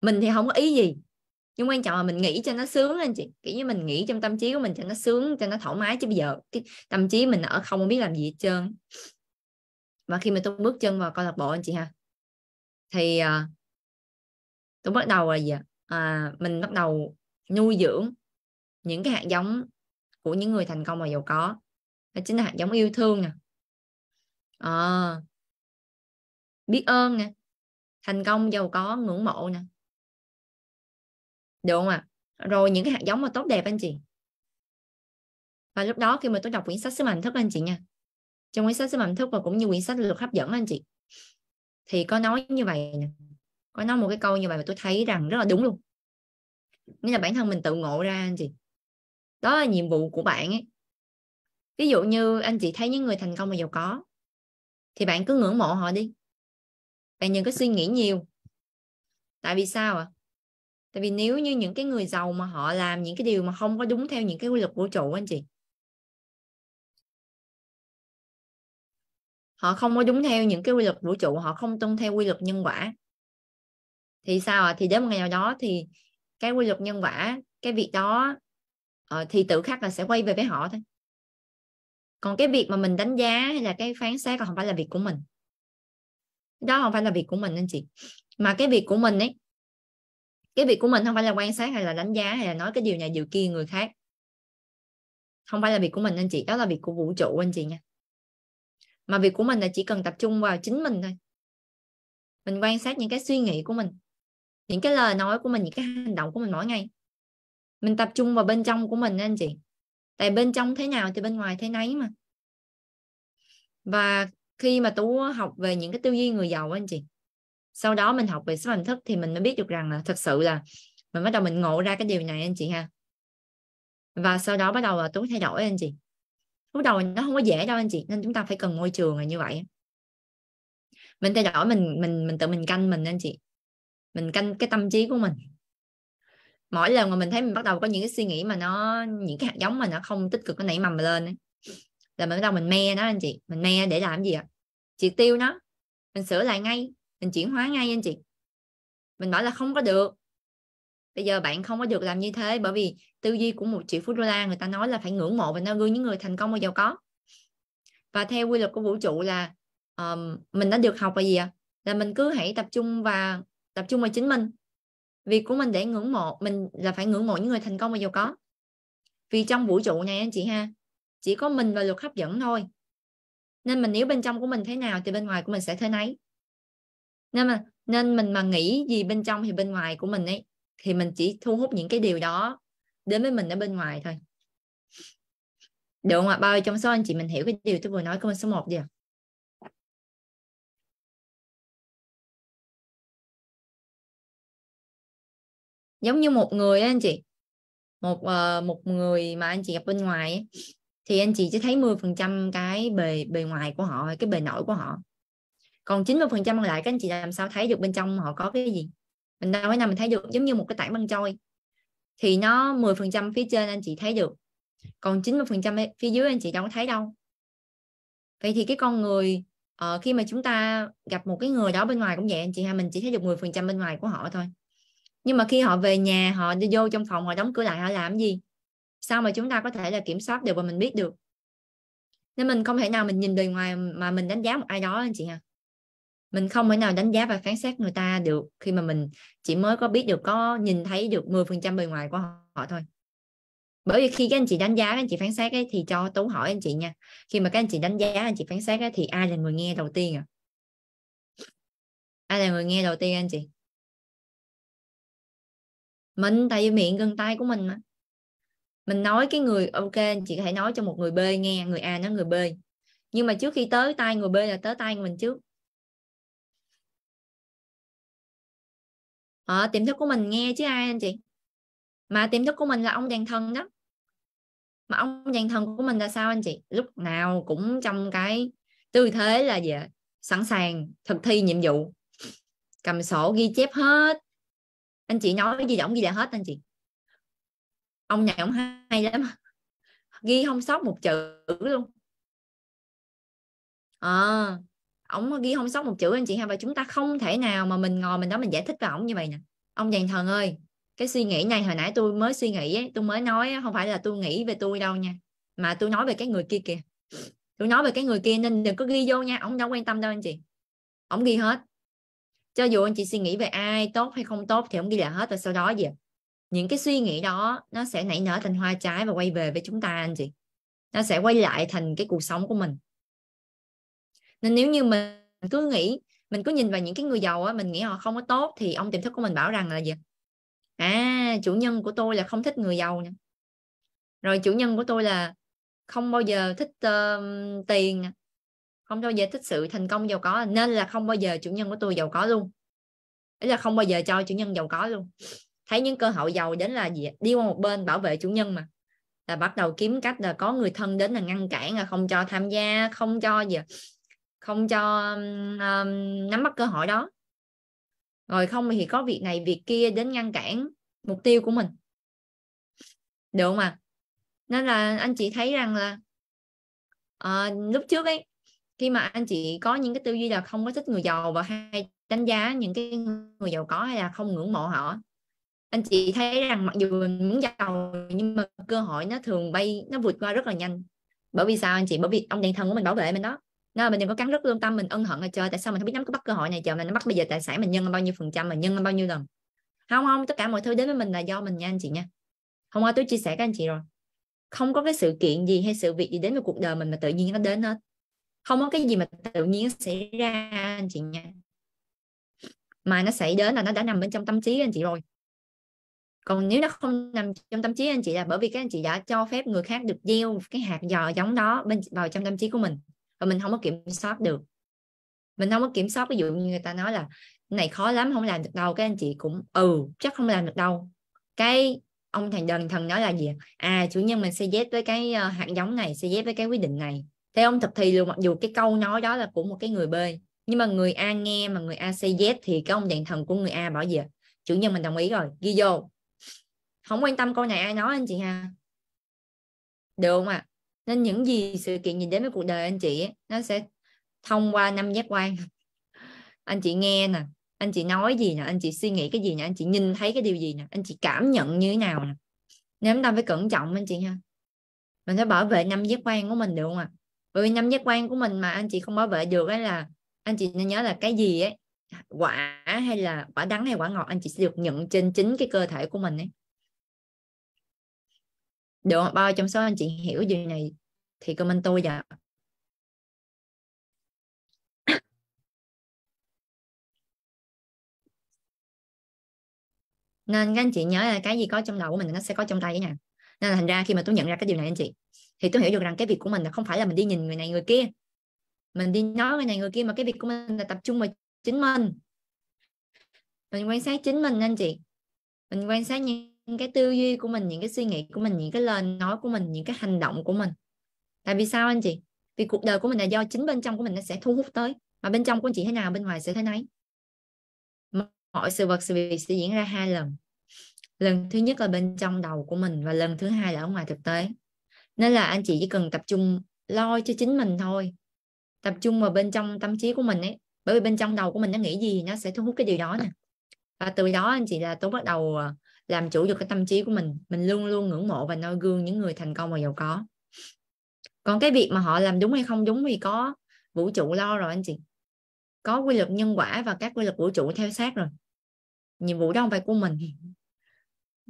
mình thì không có ý gì nhưng quan trọng là mình nghĩ cho nó sướng anh chị kiểu như mình nghĩ trong tâm trí của mình cho nó sướng cho nó thoải mái chứ bây giờ cái tâm trí mình ở không biết làm gì hết trơn và khi mà tôi bước chân vào câu lạc bộ anh chị ha thì à, tôi bắt đầu là gì à, mình bắt đầu nuôi dưỡng những cái hạt giống của những người thành công và giàu có đó chính là hạt giống yêu thương nè à, biết ơn nè thành công giàu có ngưỡng mộ nè được không ạ à? rồi những cái hạt giống mà tốt đẹp anh chị và lúc đó khi mà tôi đọc quyển sách sứ mệnh thức anh chị nha trong quyển sách sứ mệnh thức và cũng như quyển sách luật hấp dẫn anh chị thì có nói như vậy nè có nói một cái câu như vậy mà tôi thấy rằng rất là đúng luôn nghĩa là bản thân mình tự ngộ ra anh chị đó là nhiệm vụ của bạn ấy ví dụ như anh chị thấy những người thành công và giàu có thì bạn cứ ngưỡng mộ họ đi bạn đừng có suy nghĩ nhiều tại vì sao ạ à? tại vì nếu như những cái người giàu mà họ làm những cái điều mà không có đúng theo những cái quy luật vũ trụ anh chị họ không có đúng theo những cái quy luật vũ trụ họ không tuân theo quy luật nhân quả thì sao à? thì đến một ngày nào đó thì cái quy luật nhân quả cái việc đó ờ, thì tự khắc là sẽ quay về với họ thôi còn cái việc mà mình đánh giá hay là cái phán xét là không phải là việc của mình đó không phải là việc của mình anh chị mà cái việc của mình ấy cái việc của mình không phải là quan sát hay là đánh giá hay là nói cái điều này điều kia người khác không phải là việc của mình anh chị đó là việc của vũ trụ anh chị nha mà việc của mình là chỉ cần tập trung vào chính mình thôi mình quan sát những cái suy nghĩ của mình những cái lời nói của mình những cái hành động của mình mỗi ngày mình tập trung vào bên trong của mình anh chị tại bên trong thế nào thì bên ngoài thế nấy mà và khi mà tú học về những cái tư duy người giàu anh chị sau đó mình học về số hình thức thì mình mới biết được rằng là thật sự là mình bắt đầu mình ngộ ra cái điều này anh chị ha và sau đó bắt đầu là tú thay đổi anh chị lúc đầu nó không có dễ đâu anh chị nên chúng ta phải cần môi trường là như vậy mình thay đổi mình mình mình tự mình canh mình anh chị mình canh cái tâm trí của mình mỗi lần mà mình thấy mình bắt đầu có những cái suy nghĩ mà nó những cái hạt giống mà nó không tích cực nó nảy mầm lên ấy. là mình bắt đầu mình me nó anh chị mình me để làm gì ạ triệt tiêu nó mình sửa lại ngay mình chuyển hóa ngay anh chị mình bảo là không có được bây giờ bạn không có được làm như thế bởi vì tư duy của một triệu phú đô la người ta nói là phải ngưỡng mộ và noi gương những người thành công và giàu có và theo quy luật của vũ trụ là um, mình đã được học là gì ạ à? là mình cứ hãy tập trung và tập trung vào chính mình việc của mình để ngưỡng mộ mình là phải ngưỡng mộ những người thành công và giàu có vì trong vũ trụ này anh chị ha chỉ có mình và luật hấp dẫn thôi nên mình nếu bên trong của mình thế nào thì bên ngoài của mình sẽ thế nấy nên mà nên mình mà nghĩ gì bên trong thì bên ngoài của mình ấy thì mình chỉ thu hút những cái điều đó đến với mình ở bên ngoài thôi được không ạ bao trong số anh chị mình hiểu cái điều tôi vừa nói câu số 1 chưa giống như một người ấy, anh chị một uh, một người mà anh chị gặp bên ngoài ấy, thì anh chị chỉ thấy 10% cái bề bề ngoài của họ cái bề nổi của họ còn 90% còn lại các anh chị làm sao thấy được bên trong họ có cái gì mình đâu có nào mình thấy được giống như một cái tảng băng trôi thì nó 10% phía trên anh chị thấy được còn 90% phía dưới anh chị đâu có thấy đâu vậy thì cái con người uh, khi mà chúng ta gặp một cái người đó bên ngoài cũng vậy anh chị ha mình chỉ thấy được 10% bên ngoài của họ thôi nhưng mà khi họ về nhà họ đi vô trong phòng họ đóng cửa lại họ làm gì sao mà chúng ta có thể là kiểm soát được và mình biết được nên mình không thể nào mình nhìn bề ngoài mà mình đánh giá một ai đó anh chị ha mình không thể nào đánh giá và phán xét người ta được khi mà mình chỉ mới có biết được có nhìn thấy được 10% bề ngoài của họ thôi bởi vì khi các anh chị đánh giá các anh chị phán xét ấy, thì cho tú hỏi anh chị nha khi mà các anh chị đánh giá anh chị phán xét ấy, thì ai là người nghe đầu tiên à ai là người nghe đầu tiên anh chị mình tại vì miệng gần tay của mình mà mình nói cái người ok anh chị có thể nói cho một người b nghe người a nói người b nhưng mà trước khi tới tay người b là tới tay mình trước à, tiềm thức của mình nghe chứ ai anh chị mà tiềm thức của mình là ông đàn thần đó mà ông đàn thần của mình là sao anh chị lúc nào cũng trong cái tư thế là gì sẵn sàng thực thi nhiệm vụ cầm sổ ghi chép hết anh chị nói gì ổng ghi lại hết anh chị ông nhà ông hay lắm ghi không sót một chữ luôn à, ông ghi không sót một chữ anh chị ha và chúng ta không thể nào mà mình ngồi mình đó mình giải thích với ông như vậy nè ông vàng thần ơi cái suy nghĩ này hồi nãy tôi mới suy nghĩ ấy, tôi mới nói không phải là tôi nghĩ về tôi đâu nha mà tôi nói về cái người kia kìa tôi nói về cái người kia nên đừng có ghi vô nha ông đâu quan tâm đâu anh chị ông ghi hết cho dù anh chị suy nghĩ về ai tốt hay không tốt thì ông ghi lại hết rồi sau đó gì những cái suy nghĩ đó nó sẽ nảy nở thành hoa trái và quay về với chúng ta anh chị nó sẽ quay lại thành cái cuộc sống của mình nên nếu như mình cứ nghĩ mình cứ nhìn vào những cái người giàu á mình nghĩ họ không có tốt thì ông tiềm thức của mình bảo rằng là gì à chủ nhân của tôi là không thích người giàu nè rồi chủ nhân của tôi là không bao giờ thích uh, tiền không bao giờ thích sự thành công giàu có nên là không bao giờ chủ nhân của tôi giàu có luôn ý là không bao giờ cho chủ nhân giàu có luôn thấy những cơ hội giàu đến là gì đi qua một bên bảo vệ chủ nhân mà là bắt đầu kiếm cách là có người thân đến là ngăn cản là không cho tham gia không cho gì không cho um, nắm bắt cơ hội đó rồi không thì có việc này việc kia đến ngăn cản mục tiêu của mình được mà. nên là anh chị thấy rằng là uh, lúc trước ấy khi mà anh chị có những cái tư duy là không có thích người giàu và hay đánh giá những cái người giàu có hay là không ngưỡng mộ họ anh chị thấy rằng mặc dù mình muốn giàu nhưng mà cơ hội nó thường bay nó vượt qua rất là nhanh bởi vì sao anh chị bởi vì ông điện thần của mình bảo vệ mình đó nó mình đừng có cắn rất lương tâm mình ân hận là chơi tại sao mình không biết nắm cái bắt cơ hội này trời mình bắt bây giờ tài sản mình nhân bao nhiêu phần trăm mình nhân bao nhiêu lần không không tất cả mọi thứ đến với mình là do mình nha anh chị nha hôm qua tôi chia sẻ các anh chị rồi không có cái sự kiện gì hay sự việc gì đến với cuộc đời mình mà tự nhiên nó đến hết không có cái gì mà tự nhiên xảy ra anh chị nha mà nó xảy đến là nó đã nằm bên trong tâm trí anh chị rồi còn nếu nó không nằm trong tâm trí anh chị là bởi vì các anh chị đã cho phép người khác được gieo cái hạt giò giống đó bên vào trong tâm trí của mình và mình không có kiểm soát được mình không có kiểm soát ví dụ như người ta nói là này khó lắm không làm được đâu các anh chị cũng ừ chắc không làm được đâu cái ông thành đần thần nói là gì à chủ nhân mình sẽ ghép với cái ờ, hạt giống này sẽ ghép với cái quyết định này thế ông thực thì luôn mặc dù cái câu nói đó là của một cái người b nhưng mà người a nghe mà người a say yes thì cái ông dạng thần của người a bảo gì chủ nhân mình đồng ý rồi ghi vô không quan tâm câu này ai nói anh chị ha được không ạ à? nên những gì sự kiện nhìn đến với cuộc đời anh chị ấy, nó sẽ thông qua năm giác quan (laughs) anh chị nghe nè anh chị nói gì nè anh chị suy nghĩ cái gì nè anh chị nhìn thấy cái điều gì nè anh chị cảm nhận như thế nào nè nếu chúng ta phải cẩn trọng anh chị ha mình phải bảo vệ năm giác quan của mình được không ạ bởi vì năm giác quan của mình mà anh chị không bảo vệ được ấy là anh chị nên nhớ là cái gì ấy quả hay là quả đắng hay quả ngọt anh chị sẽ được nhận trên chính cái cơ thể của mình ấy được bao trong số anh chị hiểu điều này thì comment tôi dạ nên các anh chị nhớ là cái gì có trong đầu của mình nó sẽ có trong tay ấy nha nên là thành ra khi mà tôi nhận ra cái điều này anh chị thì tôi hiểu được rằng cái việc của mình là không phải là mình đi nhìn người này người kia mình đi nói người này người kia mà cái việc của mình là tập trung vào chính mình mình quan sát chính mình anh chị mình quan sát những cái tư duy của mình những cái suy nghĩ của mình những cái lời nói của mình những cái hành động của mình tại vì sao anh chị vì cuộc đời của mình là do chính bên trong của mình nó sẽ thu hút tới mà bên trong của anh chị thế nào bên ngoài sẽ thế nấy mọi sự vật sự việc sẽ diễn ra hai lần lần thứ nhất là bên trong đầu của mình và lần thứ hai là ở ngoài thực tế nên là anh chị chỉ cần tập trung lo cho chính mình thôi tập trung vào bên trong tâm trí của mình ấy bởi vì bên trong đầu của mình nó nghĩ gì nó sẽ thu hút cái điều đó nè và từ đó anh chị là tôi bắt đầu à, làm chủ được cái tâm trí của mình mình luôn luôn ngưỡng mộ và noi gương những người thành công và giàu có còn cái việc mà họ làm đúng hay không đúng thì có vũ trụ lo rồi anh chị có quy luật nhân quả và các quy luật vũ trụ theo sát rồi nhiệm vụ đó không phải của mình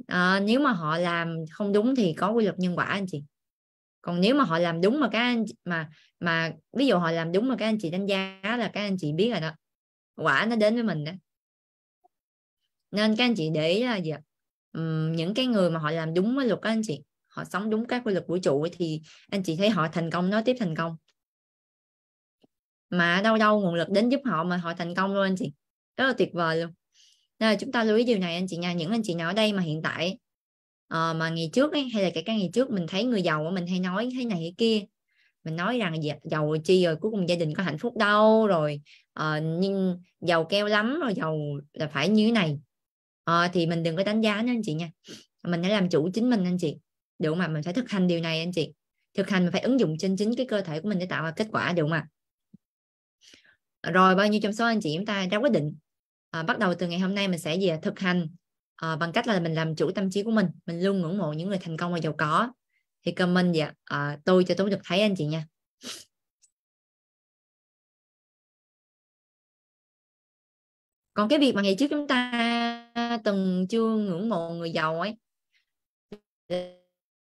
à, nếu mà họ làm không đúng thì có quy luật nhân quả anh chị còn nếu mà họ làm đúng mà các anh chị, mà mà ví dụ họ làm đúng mà các anh chị đánh giá là các anh chị biết rồi đó quả nó đến với mình đó nên các anh chị để ý là gì ạ? những cái người mà họ làm đúng với luật đó anh chị họ sống đúng các quy luật vũ trụ ấy, thì anh chị thấy họ thành công nói tiếp thành công mà đâu đâu nguồn lực đến giúp họ mà họ thành công luôn anh chị rất là tuyệt vời luôn nên là chúng ta lưu ý điều này anh chị nha những anh chị nào ở đây mà hiện tại uh, mà ngày trước ấy, hay là kể cả ngày trước mình thấy người giàu mình hay nói thế này thế kia mình nói rằng dạ, giàu chi rồi cuối cùng gia đình có hạnh phúc đâu rồi uh, nhưng giàu keo lắm rồi giàu là phải như thế này à, thì mình đừng có đánh giá nữa anh chị nha mình hãy làm chủ chính mình anh chị được mà mình phải thực hành điều này anh chị thực hành mình phải ứng dụng trên chính cái cơ thể của mình để tạo ra kết quả được mà rồi bao nhiêu trong số anh chị chúng ta đã quyết định à, bắt đầu từ ngày hôm nay mình sẽ gì thực hành à, bằng cách là mình làm chủ tâm trí của mình mình luôn ngưỡng mộ những người thành công và giàu có thì comment dạ à, tôi cho tôi được thấy anh chị nha còn cái việc mà ngày trước chúng ta từng chưa ngưỡng mộ người giàu ấy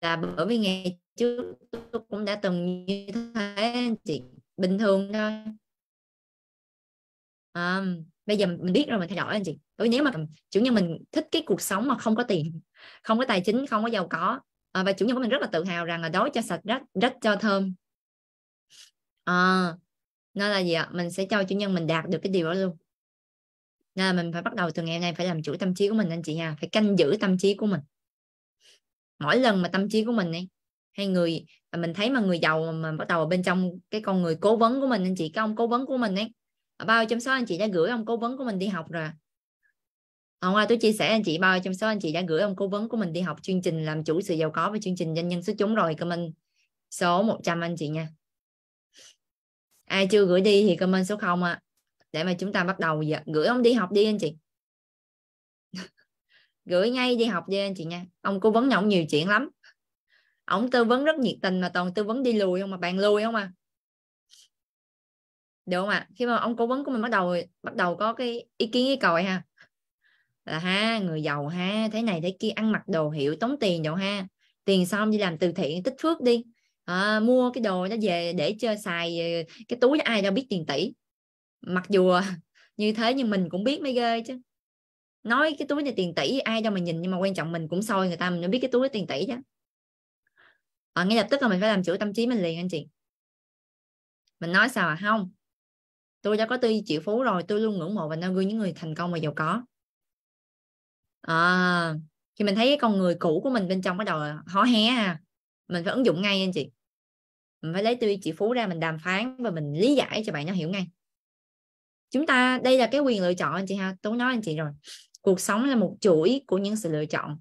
là bởi vì ngày trước tôi cũng đã từng như thế chị bình thường thôi à, bây giờ mình biết rồi mình thay đổi anh chị bởi nếu mà chủ nhân mình thích cái cuộc sống mà không có tiền không có tài chính không có giàu có à, và chủ nhân của mình rất là tự hào rằng là đói cho sạch rất rách cho thơm à, nên là gì ạ mình sẽ cho chủ nhân mình đạt được cái điều đó luôn nên là mình phải bắt đầu từ ngày hôm nay phải làm chủ tâm trí của mình anh chị nha phải canh giữ tâm trí của mình mỗi lần mà tâm trí của mình ấy, hay người mình thấy mà người giàu mà bắt đầu ở bên trong cái con người cố vấn của mình anh chị cái ông cố vấn của mình ấy bao trong số anh chị đã gửi ông cố vấn của mình đi học rồi à? hôm qua tôi chia sẻ anh chị bao trong số anh chị đã gửi ông cố vấn của mình đi học chương trình làm chủ sự giàu có và chương trình doanh nhân xuất chúng rồi comment số 100 anh chị nha ai chưa gửi đi thì comment số không ạ à để mà chúng ta bắt đầu giờ gửi ông đi học đi anh chị (laughs) gửi ngay đi học đi anh chị nha ông cố vấn ông nhiều chuyện lắm ông tư vấn rất nhiệt tình mà toàn tư vấn đi lùi không mà bạn lùi không à được không ạ à? khi mà ông cố vấn của mình bắt đầu bắt đầu có cái ý kiến cái còi ha là ha người giàu ha thế này thế kia ăn mặc đồ hiệu tốn tiền đâu ha tiền xong đi làm từ thiện tích phước đi à, mua cái đồ nó về để chơi xài ờ, cái túi ai đâu biết tiền tỷ mặc dù ờ, (laughs) như thế nhưng mình cũng biết mới ghê chứ nói cái túi này tiền tỷ ai cho mình nhìn nhưng mà quan trọng mình cũng soi người ta mình biết cái túi tiền tỷ chứ à, ngay lập tức là mình phải làm chủ tâm trí mình liền anh chị mình nói sao à không tôi đã có tư triệu phú rồi tôi luôn ngưỡng mộ và noi gương những người thành công và giàu có à, khi mình thấy cái con người cũ của mình bên trong bắt đầu hó hé à mình phải ứng dụng ngay anh chị mình phải lấy tư triệu phú ra mình đàm phán và mình lý giải cho bạn nó hiểu ngay chúng ta đây là cái quyền lựa chọn anh chị ha tôi nói anh chị rồi cuộc sống là một chuỗi của những sự lựa chọn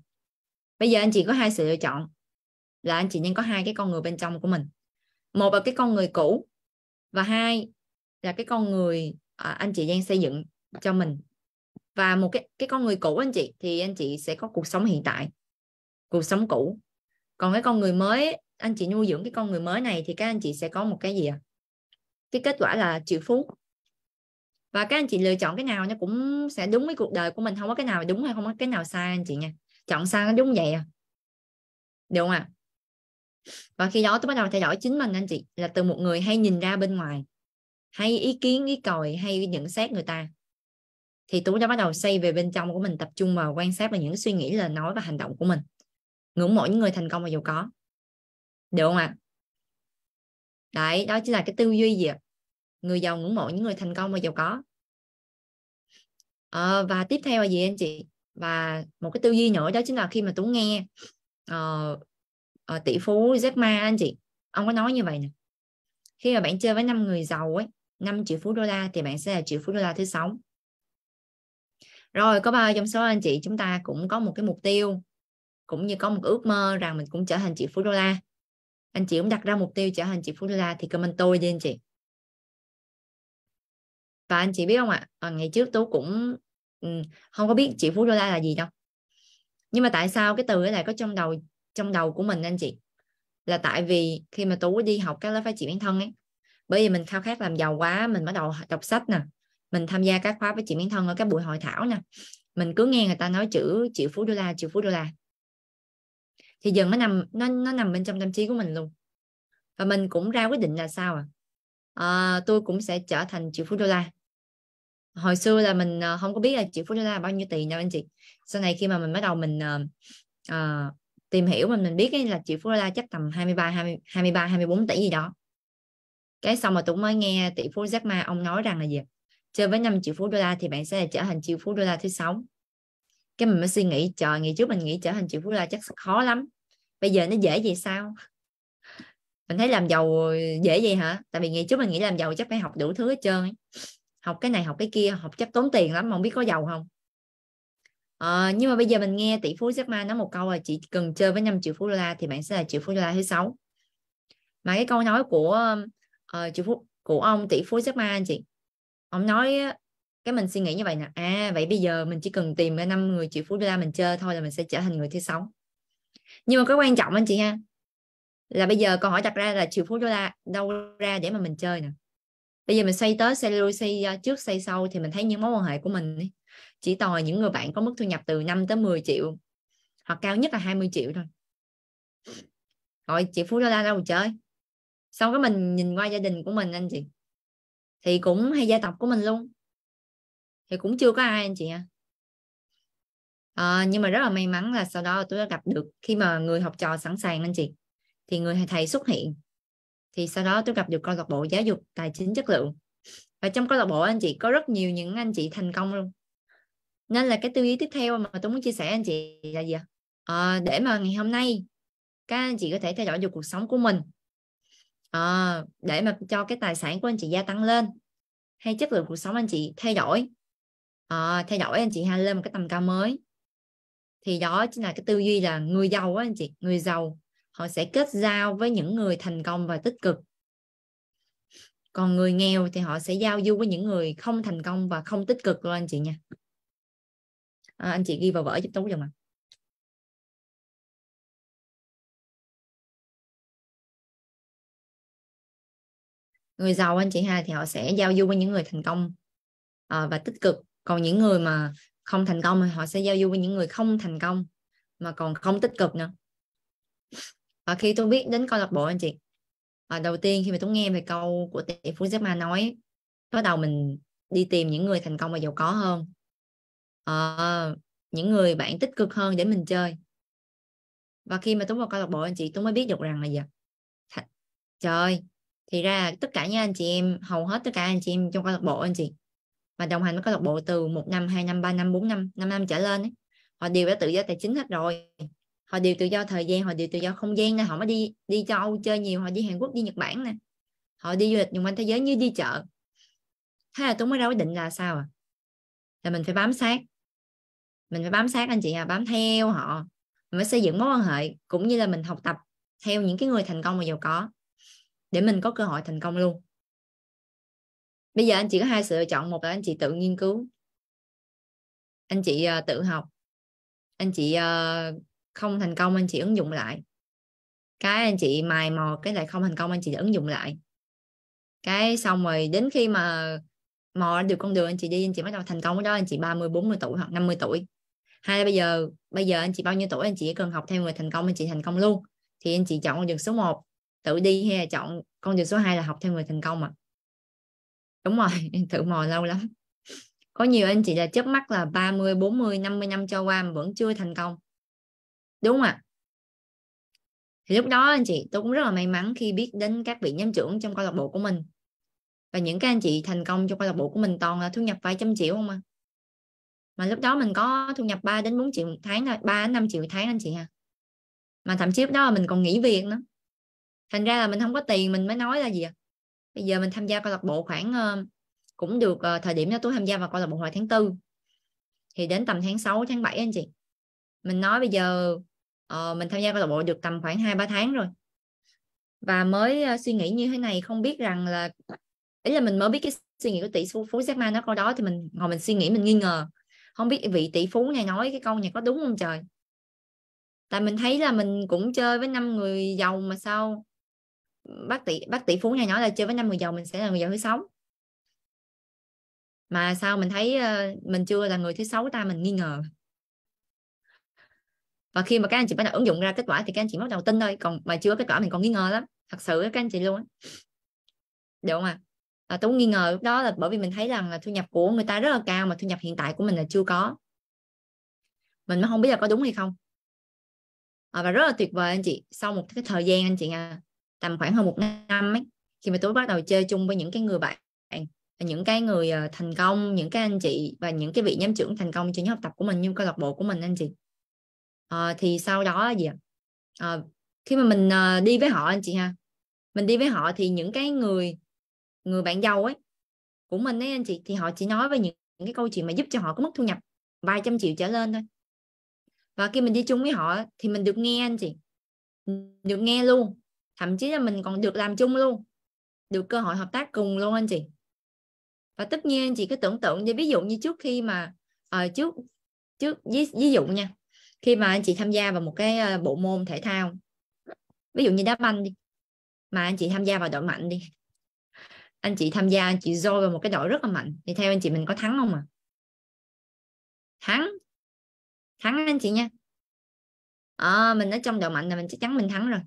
bây giờ anh chị có hai sự lựa chọn là anh chị nên có hai cái con người bên trong của mình một là cái con người cũ và hai là cái con người à, anh chị đang xây dựng cho mình và một cái cái con người cũ anh chị thì anh chị sẽ có cuộc sống hiện tại cuộc sống cũ còn cái con người mới anh chị nuôi dưỡng cái con người mới này thì các anh chị sẽ có một cái gì ạ à? cái kết quả là triệu phú và các anh chị lựa chọn cái nào nó cũng sẽ đúng với cuộc đời của mình không có cái nào đúng hay không có cái nào sai anh chị nha chọn sai nó đúng vậy à được không ạ à? và khi đó tôi bắt đầu theo dõi chính mình anh chị là từ một người hay nhìn ra bên ngoài hay ý kiến ý còi hay nhận xét người ta thì tôi đã bắt đầu xây về bên trong của mình tập trung vào quan sát và những suy nghĩ lời nói và hành động của mình ngưỡng mộ những người thành công và giàu có được không ạ à? đấy đó chính là cái tư duy gì ạ người giàu ngưỡng mộ những người thành công và giàu có à, và tiếp theo là gì anh chị và một cái tư duy nữa đó chính là khi mà tú nghe uh, uh, tỷ phú Jack Ma anh chị ông có nói như vậy nè khi mà bạn chơi với năm người giàu ấy 5 triệu phú đô la thì bạn sẽ là triệu phú đô la thứ sáu rồi có bao trong số anh chị chúng ta cũng có một cái mục tiêu cũng như có một ước mơ rằng mình cũng trở thành triệu phú đô la anh chị cũng đặt ra mục tiêu trở thành triệu phú đô la thì comment tôi đi anh chị và anh chị biết không ạ à, ngày trước tú cũng ừ, không có biết chị phú đô la là gì đâu nhưng mà tại sao cái từ ấy lại có trong đầu trong đầu của mình anh chị là tại vì khi mà tú đi học các lớp phát triển bản thân ấy bởi vì mình khao khát làm giàu quá mình bắt đầu đọc sách nè mình tham gia các khóa phát triển bản thân ở các buổi hội thảo nè mình cứ nghe người ta nói chữ triệu phú đô la triệu phú đô la thì dần nó nằm nó nó nằm bên trong tâm trí của mình luôn và mình cũng ra quyết định là sao à, à tôi cũng sẽ trở thành triệu phú đô la hồi xưa là mình ờ, không có biết là triệu phú đô la bao nhiêu tiền đâu anh chị sau này khi mà mình bắt đầu mình uh, tìm hiểu mình mình biết ấy là triệu phú đô la chắc tầm 23 20, 23 24 tỷ gì đó cái xong mà Tũng mới nghe tỷ phú Jack Ma ông nói rằng là gì chơi với 5 triệu phú đô la thì bạn sẽ là trở thành triệu phú đô la thứ sáu cái mình mới suy nghĩ trời ngày trước mình nghĩ trở thành triệu phú đô la chắc khó lắm bây giờ nó dễ gì sao mình thấy làm giàu dễ gì hả tại vì ngày trước mình nghĩ làm giàu chắc phải học đủ thứ hết trơn ấy học cái này học cái kia học chắc tốn tiền lắm không biết có giàu không à, nhưng mà bây giờ mình nghe tỷ phú Jack Ma nói một câu là chỉ cần chơi với 5 triệu phú đô la thì bạn sẽ là triệu phú đô la thứ sáu mà cái câu nói của uh, triệu phú của ông tỷ phú Jack Ma anh chị ông nói cái mình suy nghĩ như vậy nè à vậy bây giờ mình chỉ cần tìm ra năm người triệu phú đô la mình chơi thôi là mình sẽ trở thành người thứ sáu nhưng mà cái quan trọng anh chị ha là bây giờ câu hỏi đặt ra là triệu phú đô la đâu ra để mà mình chơi nè bây giờ mình xây tới xây lui xây ờ, trước xây sau thì mình thấy những mối quan hệ của mình chỉ toàn những người bạn có mức thu nhập từ 5 tới 10 triệu hoặc cao nhất là 20 triệu thôi rồi chị phú đô la đâu chơi sau cái mình nhìn qua gia đình của mình anh chị thì cũng hay gia tộc của mình luôn thì cũng chưa có ai anh chị ạ à, nhưng mà rất là may mắn là sau đó tôi đã gặp được khi mà người học trò sẵn sàng anh chị thì người thầy xuất hiện thì sau đó tôi gặp được câu lạc bộ giáo dục tài chính chất lượng và trong câu lạc bộ anh chị có rất nhiều những anh chị thành công luôn nên là cái tư duy tiếp theo mà tôi muốn chia sẻ anh chị là gì ạ à, để mà ngày hôm nay các anh chị có thể theo dõi được cuộc sống của mình à, để mà cho cái tài sản của anh chị gia tăng lên hay chất lượng cuộc sống anh chị theo dõi à, thay đổi anh chị ha lên một cái tầm cao mới thì đó chính là cái tư duy là người giàu á anh chị người giàu họ sẽ kết giao với những người thành công và tích cực còn người nghèo thì họ sẽ giao du với những người không thành công và không tích cực luôn anh chị nha à, anh chị ghi vào vở giúp tú cho mà người giàu anh chị ha thì họ sẽ giao du với những người thành công à, và tích cực còn những người mà không thành công thì họ sẽ giao du với những người không thành công mà còn không tích cực nữa à, khi tôi biết đến câu lạc bộ anh chị à, đầu tiên khi mà tôi nghe về câu của tỷ phú Jack Ma nói bắt đầu mình đi tìm những người thành công và giàu có hơn à, những người bạn tích cực hơn để mình chơi và khi mà tôi vào câu lạc bộ anh chị tôi mới biết được rằng là gì dạ, Thật, trời thì ra tất cả những anh chị em hầu hết tất cả anh chị em trong câu lạc bộ anh chị mà đồng hành với câu lạc bộ từ một năm hai năm ba năm bốn năm năm năm trở lên ấy, họ đều đã tự do tài chính hết rồi họ điều tự do thời gian họ điều tự do không gian nên họ mới đi đi châu Âu chơi nhiều họ đi Hàn Quốc đi Nhật Bản nè họ đi du lịch vòng quanh thế giới như đi chợ thế là tôi mới ra quyết định là sao à là mình phải bám sát mình phải bám sát anh chị à bám theo họ mình phải xây dựng mối quan hệ cũng như là mình học tập theo những cái người thành công và giàu có để mình có cơ hội thành công luôn bây giờ anh chị có hai sự lựa chọn một là anh chị tự nghiên cứu anh chị uh, tự học anh chị uh, không thành công anh chị ứng dụng lại cái anh chị mài mò cái lại không thành công anh chị ứng dụng lại cái xong rồi đến khi mà mò được con đường anh chị đi anh chị bắt đầu thành công ở đó anh chị 30 40 tuổi hoặc 50 tuổi hay là bây giờ bây giờ anh chị bao nhiêu tuổi anh chị cần học theo người thành công anh chị thành công luôn thì anh chị chọn con đường số 1 tự đi hay là chọn con đường số 2 là học theo người thành công à đúng rồi tự mò lâu lắm có nhiều anh chị là chớp mắt là 30 40 50 năm cho qua mà vẫn chưa thành công đúng không ạ thì lúc đó anh chị tôi cũng rất là may mắn khi biết đến các vị giám trưởng trong câu lạc bộ của mình và những cái anh chị thành công trong câu lạc bộ của mình toàn là thu nhập vài trăm triệu không à mà lúc đó mình có thu nhập 3 đến 4 triệu một tháng thôi 3 đến 5 triệu một tháng anh chị à mà thậm chí lúc đó là mình còn nghỉ việc nữa thành ra là mình không có tiền mình mới nói là gì à? bây giờ mình tham gia câu lạc bộ khoảng ờ, cũng được ờ, thời điểm đó tôi tham gia vào câu lạc bộ hồi tháng tư thì đến tầm tháng 6 tháng 7 anh chị mình nói bây giờ uh, mình tham gia câu lạc bộ được tầm khoảng 2 3 tháng rồi. Và mới uh, suy nghĩ như thế này không biết rằng là ý là mình mới biết cái suy nghĩ của tỷ phú phú Jack Ma nó câu đó thì mình ngồi mình suy nghĩ mình nghi ngờ. Không biết vị tỷ phú này nói cái câu này có đúng không trời. Tại mình thấy là mình cũng chơi với năm người giàu mà sao bác tỷ bác tỷ phú này nói là chơi với năm người giàu mình sẽ là người giàu thứ sáu mà sao mình thấy ờ, mình chưa là người thứ sáu ta mình nghi ngờ và khi mà các anh chị bắt đầu ứng dụng ra kết quả thì các anh chị bắt đầu tin thôi còn mà chưa có kết quả mình còn nghi ngờ lắm thật sự các anh chị luôn á được không ạ à? à, tú nghi ngờ lúc đó là bởi vì mình thấy rằng là thu nhập của người ta rất là cao mà thu nhập hiện tại của mình là chưa có mình mới không biết là có đúng hay không à, và rất là tuyệt vời anh chị sau một cái thời gian anh chị à, tầm khoảng hơn một năm ấy khi mà tôi bắt đầu chơi chung với những cái người bạn những cái người ờ, thành công những cái anh chị và những cái vị nhóm trưởng thành công trên nhóm học tập của mình như câu lạc bộ của mình anh chị à, thì sau đó gì ạ à, khi mà mình à, đi với họ anh chị ha mình đi với họ thì những cái người người bạn giàu ấy của mình ấy anh chị thì họ chỉ nói về những, những cái câu chuyện mà giúp cho họ có mức thu nhập vài trăm triệu trở lên thôi và khi mình đi chung với họ thì mình được nghe anh chị được nghe luôn thậm chí là mình còn được làm chung luôn được cơ hội hợp tác cùng luôn anh chị và tất nhiên anh chị cứ tưởng tượng như ví dụ như trước khi mà uh, trước trước ví, ví dụ nha khi mà anh chị tham gia vào một cái ờ, bộ môn thể thao ví dụ như đá banh đi mà anh chị tham gia vào đội mạnh đi anh chị tham gia anh chị rơi vào một cái đội rất là mạnh thì theo anh chị mình có thắng không à thắng thắng anh chị nha à, mình ở trong đội mạnh là mình chắc chắn mình thắng rồi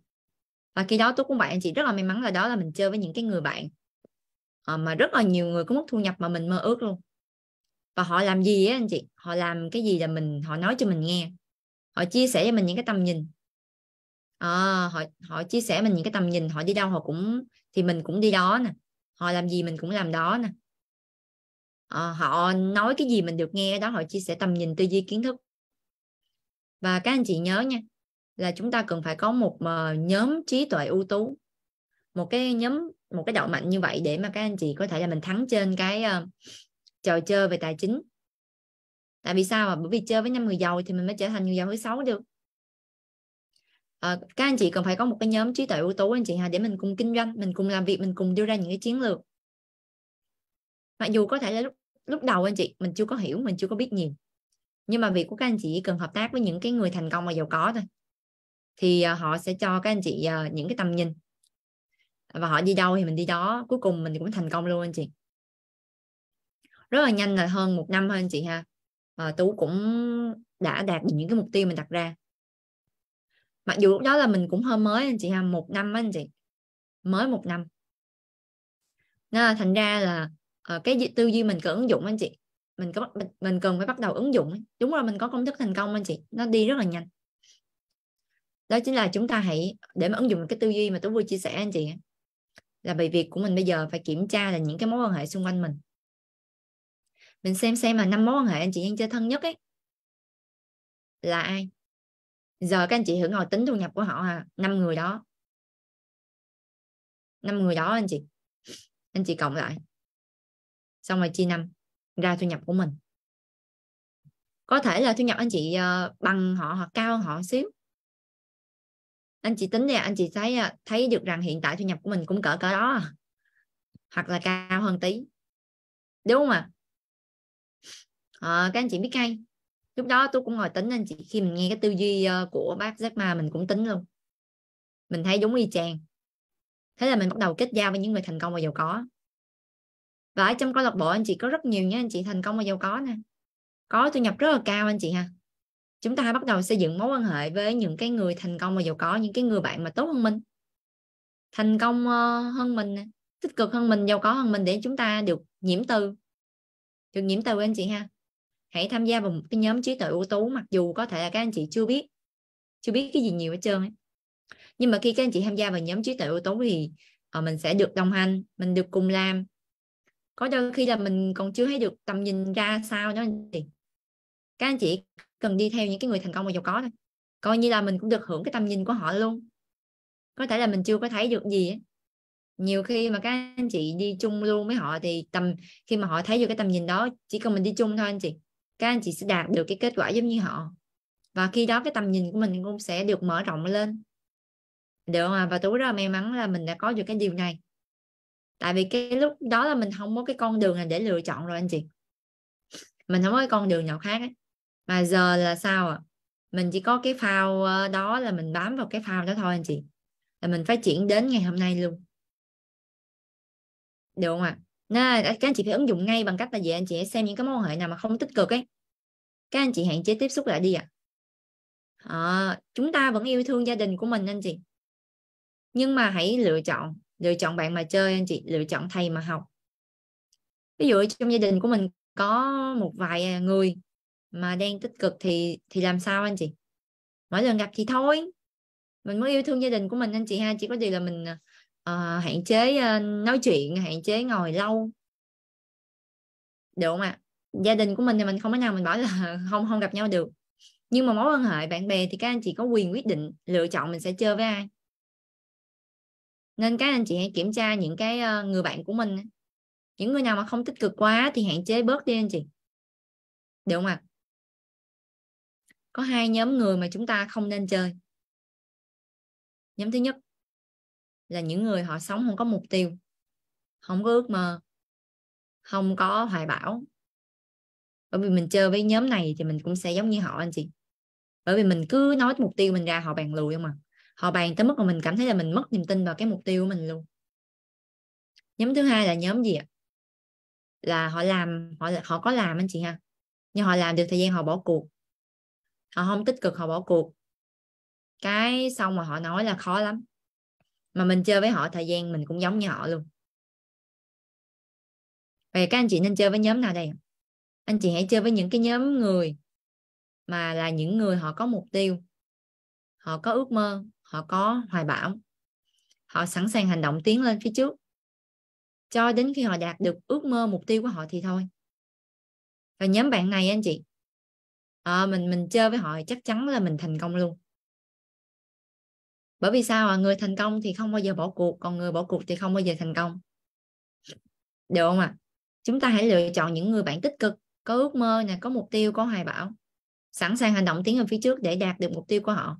và khi đó tôi cũng vậy anh chị rất là may mắn là đó là mình chơi với những cái người bạn à, mà rất là nhiều người có mức thu nhập mà mình mơ ước luôn và họ làm gì á anh chị họ làm cái gì là mình họ nói cho mình nghe họ chia sẻ cho mình những cái tầm nhìn à, họ họ chia sẻ mình những cái tầm nhìn họ đi đâu họ cũng thì mình cũng đi đó nè họ làm gì mình cũng làm đó nè à, họ nói cái gì mình được nghe đó họ chia sẻ tầm nhìn tư duy kiến thức và các anh chị nhớ nha là chúng ta cần phải có một ờ, nhóm trí tuệ ưu tú một cái nhóm một cái đạo mạnh như vậy để mà các anh chị có thể là mình thắng trên cái uh, trò chơi về tài chính tại vì sao mà bởi vì chơi với năm người giàu thì mình mới trở thành người giàu thứ sáu được à, các anh chị cần phải có một cái nhóm trí tuệ ưu tú anh chị ha để mình cùng kinh doanh mình cùng làm việc mình cùng đưa ra những cái chiến lược mặc dù có thể là lúc lúc đầu anh chị mình chưa có hiểu mình chưa có biết nhiều nhưng mà việc của các anh chị cần hợp tác với những cái người thành công và giàu có thôi thì ờ, họ sẽ cho các anh chị ờ, những cái tầm nhìn và họ đi đâu thì mình đi đó cuối cùng mình cũng thành công luôn anh chị rất là nhanh là hơn một năm thôi anh chị ha à, tú cũng đã đạt được những cái mục tiêu mình đặt ra mặc dù lúc đó là mình cũng hơi mới anh chị ha một năm á anh chị mới một năm nên là thành ra là uh, cái tư duy mình cần ứng dụng anh chị mình có mình mình cần phải bắt đầu ứng dụng đúng rồi mình có công thức thành công anh chị nó đi rất là nhanh đó chính là chúng ta hãy để mà ứng dụng cái tư duy mà tú vừa chia sẻ anh chị là bởi việc của mình bây giờ phải kiểm tra là những cái mối quan hệ xung quanh mình mình xem xem mà năm mối quan hệ anh chị em chơi thân nhất ấy là ai giờ các anh chị thử ngồi tính thu nhập của họ ha năm người đó năm người đó anh chị anh chị cộng lại xong rồi chia năm ra thu nhập của mình có thể là thu nhập anh chị ờ, bằng họ hoặc cao hơn họ xíu anh chị tính nè anh chị thấy ờ, thấy được rằng hiện tại thu nhập của mình cũng cỡ cỡ đó à. hoặc là cao hơn tí đúng không ạ à? à, các anh chị biết ngay lúc đó tôi cũng ngồi tính anh chị khi mình nghe cái tư duy ờ, của bác Jack Ma mình cũng tính luôn mình thấy giống y chang thế là mình bắt đầu kết giao với những người thành công và giàu có và ở trong câu lạc bộ anh chị có rất nhiều những anh chị thành công và giàu có nè có thu nhập rất là cao anh chị ha chúng ta bắt đầu xây dựng mối quan hệ với những cái người thành công và giàu có những cái người bạn mà tốt hơn mình thành công ờ, hơn mình tích cực hơn mình giàu có hơn mình để chúng ta được nhiễm từ được nhiễm từ anh chị ha hãy tham gia vào một cái nhóm trí tuệ ưu tú mặc dù có thể là các anh chị chưa biết chưa biết cái gì nhiều hết trơn ấy. nhưng mà khi các anh chị tham gia vào nhóm trí tuệ ưu tú thì uh, mình sẽ được đồng hành mình được cùng làm có đôi khi là mình còn chưa thấy được tầm nhìn ra sao đó anh chị các anh chị cần đi theo những cái người thành công và giàu có thôi coi như là mình cũng được hưởng cái tầm nhìn của họ luôn có thể là mình chưa có thấy được gì ấy. nhiều khi mà các anh chị đi chung luôn với họ thì tầm khi mà họ thấy được cái tầm nhìn đó chỉ cần mình đi chung thôi anh chị các anh chị sẽ đạt được cái kết quả giống như họ và khi đó cái tầm nhìn của mình cũng sẽ được mở rộng lên được mà và tú rất là may mắn là mình đã có được cái điều này tại vì cái lúc đó là mình không có cái con đường này để lựa chọn rồi anh chị mình không có cái con đường nào khác ấy. mà giờ là sao ạ à? mình chỉ có cái phao ờ, đó là mình bám vào cái phao đó thôi anh chị là mình phải chuyển đến ngày hôm nay luôn được không ạ à? Nên các anh chị phải ứng dụng ngay bằng cách là gì anh chị hãy xem những cái mối quan hệ nào mà không tích cực ấy các anh chị hạn chế tiếp xúc lại đi ạ à. à, chúng ta vẫn yêu thương gia đình của mình anh chị nhưng mà hãy lựa chọn lựa chọn bạn mà chơi anh chị lựa chọn thầy mà học ví dụ trong gia đình của mình có một vài à, người mà đang tích cực thì thì làm sao anh chị mỗi lần gặp thì thôi mình mới yêu thương gia đình của mình anh chị ha chỉ có điều là mình à, uh, hạn chế uh, nói chuyện hạn chế ngồi lâu được không ạ à? gia đình của mình thì mình không thể nào mình bảo là (laughs) không không gặp nhau được nhưng mà mối quan hệ bạn bè thì các anh chị có quyền quyết định lựa chọn mình sẽ chơi với ai nên các anh chị hãy kiểm tra những cái ờ, người bạn của mình những người nào mà không tích cực quá thì hạn chế bớt đi anh chị được không ạ à? có hai nhóm người mà chúng ta không nên chơi nhóm thứ nhất là những người họ sống không có mục tiêu không có ước mơ không có hoài bão bởi vì mình chơi với nhóm này thì mình cũng sẽ giống như họ anh chị bởi vì mình cứ nói mục tiêu mình ra họ bàn lùi không à họ bàn tới mức mà mình cảm thấy là mình mất niềm tin vào cái mục tiêu của mình luôn nhóm thứ hai là nhóm gì ạ là họ làm họ họ có làm anh chị ha nhưng họ làm được thời gian họ bỏ cuộc họ không tích cực họ bỏ cuộc cái xong mà họ nói là khó lắm mà mình chơi với họ thời gian mình cũng giống như họ luôn vậy các anh chị nên chơi với nhóm nào đây anh chị hãy chơi với những cái nhóm người mà là những người họ có mục tiêu họ có ước mơ họ có hoài bão họ sẵn sàng hành động tiến lên phía trước cho đến khi họ đạt được ước mơ mục tiêu của họ thì thôi và nhóm bạn này anh chị à, mình mình chơi với họ chắc chắn là mình thành công luôn bởi vì sao à người thành công thì không bao giờ bỏ cuộc còn người bỏ cuộc thì không bao giờ thành công được không ạ à? chúng ta hãy lựa chọn những người bạn tích cực có ước mơ nè có mục tiêu có hoài bão sẵn sàng hành động tiến lên phía trước để đạt được mục tiêu của họ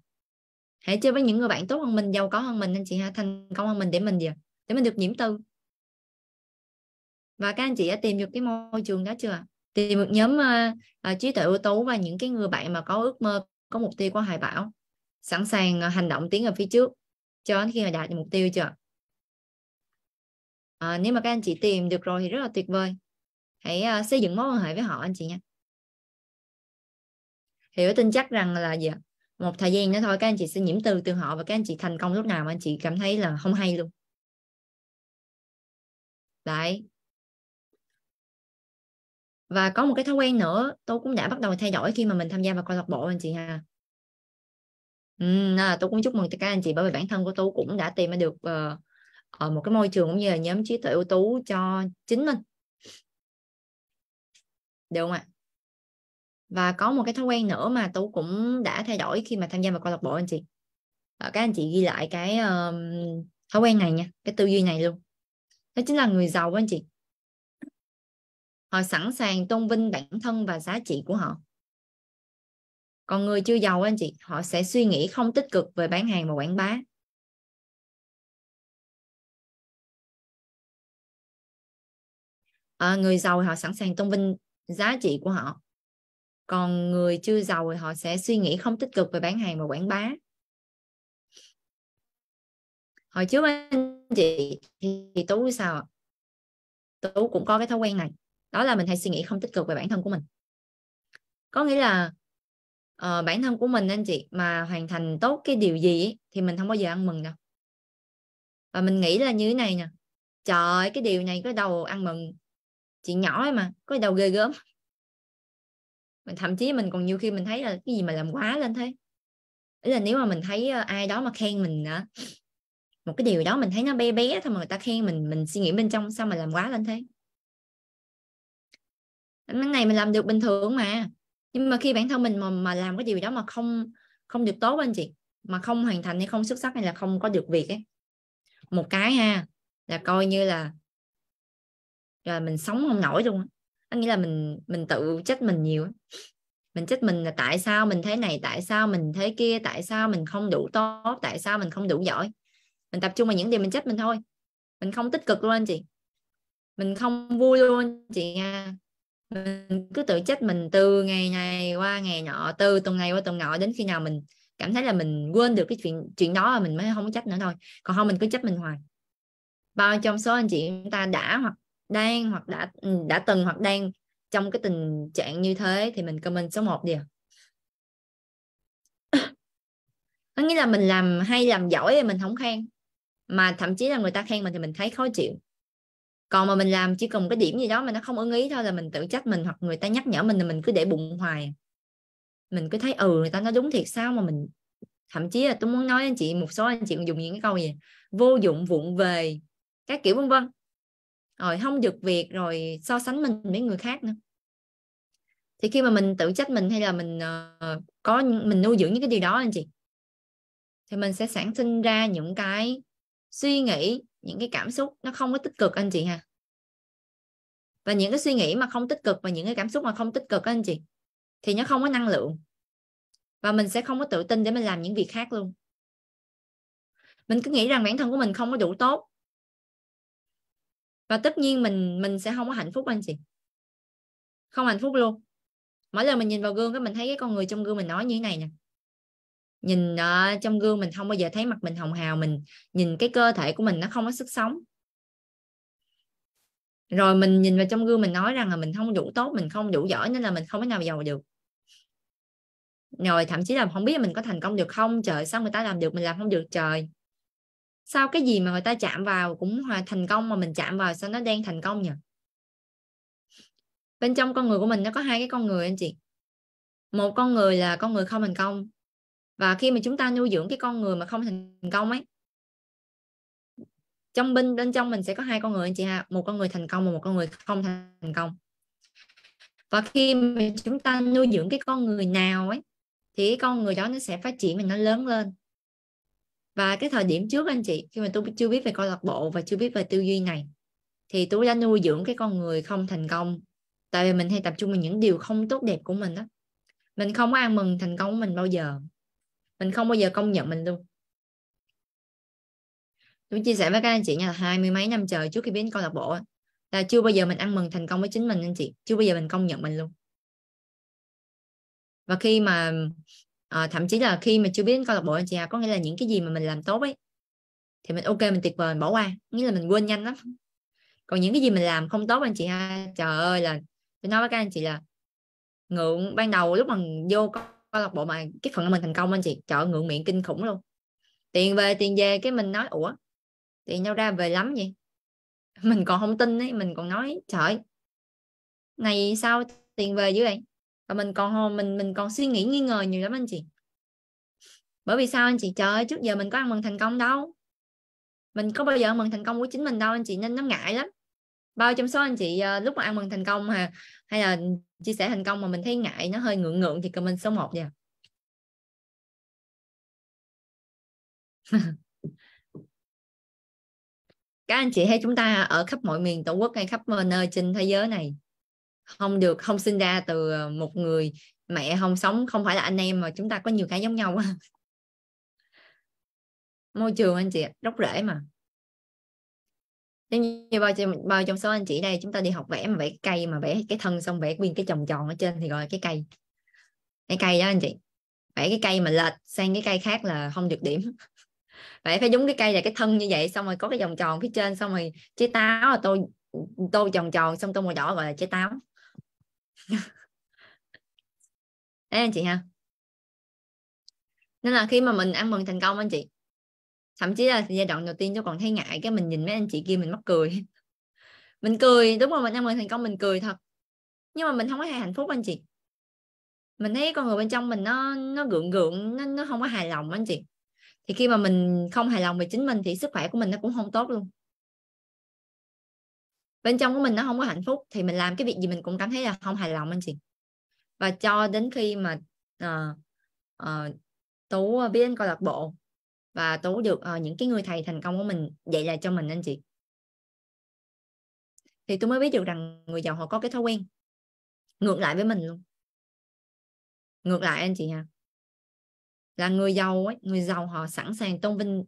hãy chơi với những người bạn tốt hơn mình giàu có hơn mình anh chị ha thành công hơn mình để mình gì để mình được nhiễm tư và các anh chị đã tìm được cái môi trường đó chưa tìm được nhóm uh, uh, trí tuệ ưu tú và những cái người bạn mà có ước mơ có mục tiêu có hài bão sẵn sàng ờ, hành động tiến về phía trước cho đến khi họ đạt được mục tiêu chưa à, nếu mà các anh chị tìm được rồi thì rất là tuyệt vời hãy uh, xây dựng mối quan hệ với họ anh chị nha hiểu tin chắc rằng là gì một thời gian nữa thôi các anh chị sẽ nhiễm từ từ họ và các anh chị thành công lúc nào mà anh chị cảm thấy là không hay luôn đấy và có một cái thói quen nữa tôi cũng đã bắt đầu thay đổi khi mà mình tham gia vào câu lạc bộ anh chị ha Ừ, à, tôi cũng chúc mừng tất cả anh chị bởi vì bản thân của tôi cũng đã tìm được uh, ờ, ở ờ, một cái môi trường cũng như là nhóm trí tuệ ưu tú cho chính mình được không ạ và có một cái thói quen nữa mà tôi cũng đã thay đổi khi mà tham gia vào câu lạc bộ anh chị ờ, các anh chị ghi lại cái uh, thói quen này nha cái tư duy này luôn đó chính là người giàu của anh chị họ sẵn sàng tôn vinh bản thân và giá trị của họ còn người chưa giàu anh chị họ sẽ suy nghĩ không tích cực về bán hàng và quảng bá à, người giàu họ sẵn sàng tôn vinh giá trị của họ còn người chưa giàu thì họ sẽ suy nghĩ không tích cực về bán hàng và quảng bá hồi trước anh chị thì, thì tú sao tú cũng có cái thói quen này đó là mình hay suy nghĩ không tích cực về bản thân của mình có nghĩa là uh, bản thân của mình anh chị mà hoàn thành tốt cái điều gì ấy, thì mình không bao giờ ăn mừng đâu và mình nghĩ là như thế này nè trời cái điều này có đầu ăn mừng chuyện nhỏ ấy mà có đầu ghê gớm mình thậm chí mình còn nhiều khi mình thấy là cái gì mà làm quá lên thế ý là nếu mà mình thấy ờ, ai đó mà khen mình nữa một cái điều đó mình thấy nó bé bé thôi mà người ta khen mình mình suy nghĩ bên trong sao mà làm quá lên thế cái này mình làm được bình thường mà nhưng mà khi bản thân mình mà mà làm cái điều đó mà không không được tốt anh chị mà không hoàn thành hay không xuất sắc hay là không có được việc ấy một cái ha là coi như là là mình sống không nổi luôn á nghĩa là mình mình tự trách mình nhiều mình trách mình là tại sao mình thế này tại sao mình thế kia tại sao mình không đủ tốt tại sao mình không đủ giỏi mình tập trung vào những điều mình trách mình thôi mình không tích cực luôn anh chị mình không vui luôn anh chị nha mình cứ tự trách mình từ ngày này qua ngày nọ từ tuần này qua tuần nọ đến khi nào mình cảm thấy là mình quên được cái chuyện chuyện đó là mình mới không trách nữa thôi còn không mình cứ trách mình hoài bao trong số anh chị chúng ta đã hoặc đang hoặc đã ừ, đã từng hoặc đang trong cái tình trạng như thế thì mình comment số 1 đi à. (laughs) có nghĩa là mình làm hay làm giỏi thì mình không khen mà thậm chí là người ta khen mình thì mình thấy khó chịu còn mà mình làm chỉ cần một cái điểm gì đó mà nó không ưng ý thôi là mình tự trách mình hoặc người ta nhắc nhở mình là mình cứ để bụng hoài mình cứ thấy ừ người ta nói đúng thiệt sao mà mình thậm chí là tôi muốn nói anh chị một số anh chị còn dùng những cái câu gì vô dụng vụng về các kiểu vân vân rồi không được việc rồi so sánh mình với người khác nữa thì khi mà mình tự trách mình hay là mình uh, có mình nuôi dưỡng những cái điều đó anh chị thì mình sẽ sản sinh ra những cái suy nghĩ những cái cảm xúc nó không có tích cực anh chị ha và những cái suy nghĩ mà không tích cực và những cái cảm xúc mà không tích cực anh chị thì nó không có năng lượng và mình sẽ không có tự tin để mình làm những việc khác luôn mình cứ nghĩ rằng bản thân của mình không có đủ tốt và tất nhiên mình mình sẽ không có hạnh phúc anh chị không hạnh phúc luôn mỗi lần mình nhìn vào gương cái mình thấy cái con người trong gương mình nói như thế này nè nhìn uh, trong gương mình không bao giờ thấy mặt mình hồng hào mình nhìn cái cơ thể của mình nó không có sức sống rồi mình nhìn vào trong gương mình nói rằng là mình không đủ tốt mình không đủ giỏi nên là mình không có nào giàu được rồi thậm chí là không biết mình có thành công được không trời sao người ta làm được mình làm không được trời sao cái gì mà người ta chạm vào cũng thành công mà mình chạm vào sao nó đang thành công nhỉ bên trong con người của mình nó có hai cái con người anh chị một con người là con người không thành công và khi mà chúng ta nuôi dưỡng cái con người mà không thành công ấy trong bên bên trong mình sẽ có hai con người anh chị ha một con người thành công và một con người không thành công và khi mà chúng ta nuôi dưỡng cái con người nào ấy thì cái con người đó nó sẽ phát triển mình nó lớn lên và cái thời điểm trước anh chị khi mà tôi chưa biết về câu lạc bộ và chưa biết về tư duy này thì tôi đã nuôi dưỡng cái con người không thành công tại vì mình hay tập trung vào những điều không tốt đẹp của mình đó mình không có ăn mừng thành công của mình bao giờ mình không bao giờ công nhận mình luôn tôi chia sẻ với các anh chị nha hai mươi mấy năm trời trước khi biến câu lạc bộ là chưa bao giờ mình ăn mừng thành công với chính mình anh chị chưa bao giờ mình công nhận mình luôn và khi mà à, thậm chí là khi mà chưa biết câu lạc bộ anh chị à, có nghĩa là những cái gì mà mình làm tốt ấy thì mình ok mình tuyệt vời mình bỏ qua nghĩa là mình quên nhanh lắm còn những cái gì mình làm không tốt anh chị ha trời ơi là tôi nói với các anh chị là ngượng ban đầu lúc mà vô câu lạc bộ mà cái phần mình thành công anh chị chợ ngượng miệng kinh khủng luôn tiền về tiền về cái mình nói ủa tiền nhau ra về lắm vậy (laughs) mình còn không tin ấy mình còn nói trời ngày sau tiền về dữ vậy và mình còn mình mình còn suy nghĩ nghi ngờ nhiều lắm anh chị bởi vì sao anh chị trời ơi, trước giờ mình có ăn mừng thành công đâu mình có bao giờ ăn mừng thành công của chính mình đâu anh chị nên nó ngại lắm bao trong số anh chị ờ, lúc mà ăn mừng thành công hà hay là chia sẻ thành công mà mình thấy ngại nó hơi ngượng ngượng thì comment số 1 nha (laughs) các anh chị thấy chúng ta ở khắp mọi miền tổ quốc hay khắp mọi nơi trên thế giới này không được không sinh ra từ ờ, một người mẹ không sống không phải là anh em mà chúng ta có nhiều cái giống nhau (laughs) môi trường anh chị róc rễ mà nếu như bao bao trong số anh chị đây chúng ta đi học vẽ mà vẽ cây mà vẽ cái thân xong vẽ nguyên cái tròn tròn ở trên thì gọi là cái cây cái cây đó anh chị vẽ cái cây mà lệch sang cái cây khác là không được điểm (laughs) vẽ phải đúng cái cây là cái thân như vậy xong rồi có cái vòng tròn phía trên xong rồi trái táo là tôi tô tròn tròn xong tô màu đỏ gọi là trái táo đấy (laughs) anh chị ha nên là khi mà mình ăn mừng thành công anh chị thậm chí là giai đoạn đầu tiên tôi còn thấy ngại cái mình nhìn mấy anh chị kia mình mắc cười (laughs) mình cười đúng rồi mình ăn mừng thành công mình cười thật nhưng mà mình không có hài hạnh phúc anh chị mình thấy con người bên trong mình nó nó gượng gượng nó, nó không có hài lòng anh chị thì khi mà mình không hài lòng về chính mình thì sức khỏe của mình nó cũng không tốt luôn bên trong của mình nó không có hạnh phúc thì mình làm cái việc gì mình cũng cảm thấy là không hài lòng anh chị và cho đến khi mà uh, uh, tú ờ, biết đến câu lạc bộ và tú được uh, những cái người thầy thành công của mình dạy lại cho mình anh chị thì tôi mới biết được rằng người giàu họ có cái thói quen ngược lại với mình luôn ngược lại anh chị nha là người giàu ấy người giàu họ sẵn sàng tôn vinh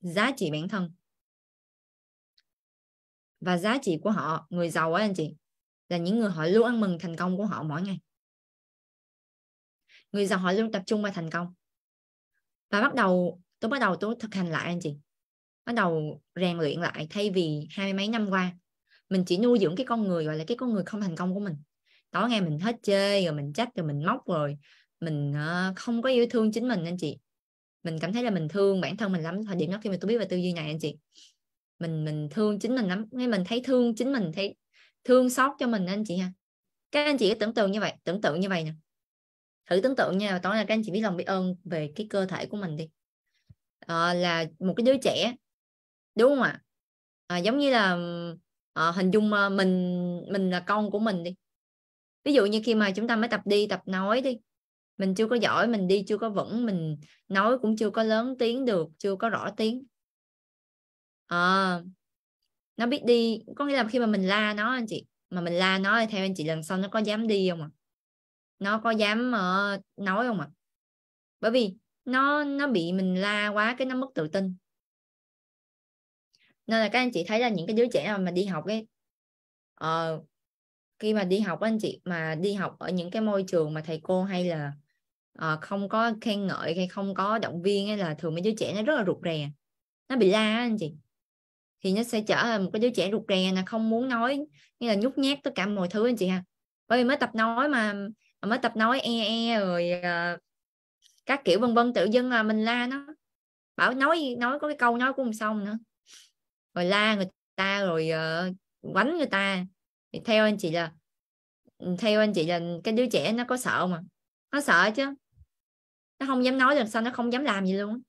giá trị bản thân và giá trị của họ người giàu ấy anh chị là những người họ luôn ăn mừng thành công của họ mỗi ngày người giàu họ luôn tập trung vào thành công và bắt đầu tôi bắt đầu tôi thực hành lại anh chị bắt đầu rèn luyện lại thay vì hai mươi mấy năm qua mình chỉ nuôi dưỡng cái con người gọi là cái con người không thành công của mình tối ngày mình hết chơi rồi mình trách rồi mình móc rồi mình ờ, không có yêu thương chính mình anh chị mình cảm thấy là mình thương bản thân mình lắm thời điểm đó khi mà tôi biết về tư duy này anh chị mình mình thương chính mình lắm ngay mình thấy thương chính mình thấy thương xót cho mình anh chị ha các anh chị cứ tưởng tượng như vậy tưởng tượng như vậy nè thử tưởng tượng nha tối nay các anh chị biết lòng biết ơn về cái cơ thể của mình đi à, là một cái đứa trẻ đúng không ạ à, giống như là à, hình dung mình mình là con của mình đi ví dụ như khi mà chúng ta mới tập đi tập nói đi mình chưa có giỏi mình đi chưa có vững mình nói cũng chưa có lớn tiếng được chưa có rõ tiếng à, nó biết đi có nghĩa là khi mà mình la nó anh chị mà mình la nó thì theo anh chị lần sau nó có dám đi không ạ à? nó có dám uh, nói không ạ à? bởi vì nó nó bị mình la quá cái nó mất tự tin nên là các anh chị thấy là những cái đứa trẻ nào mà đi học ấy uh, khi mà đi học anh chị mà đi học ở những cái môi trường mà thầy cô hay là uh, không có khen ngợi hay không có động viên ấy là thường mấy đứa trẻ nó rất là rụt rè nó bị la anh chị thì nó sẽ trở thành một cái đứa trẻ rụt rè là không muốn nói như là nhút nhát tất cả mọi thứ anh chị ha bởi vì mới tập nói mà mới tập nói e e rồi ờ, các kiểu vân vân tự dưng uh, mình la nó bảo nói nói có cái câu nói cũng không xong nữa rồi la người ta rồi ờ, quánh người ta thì theo anh chị là theo anh chị là cái đứa trẻ nó có sợ mà nó sợ chứ nó không dám nói làm sao nó không dám làm gì luôn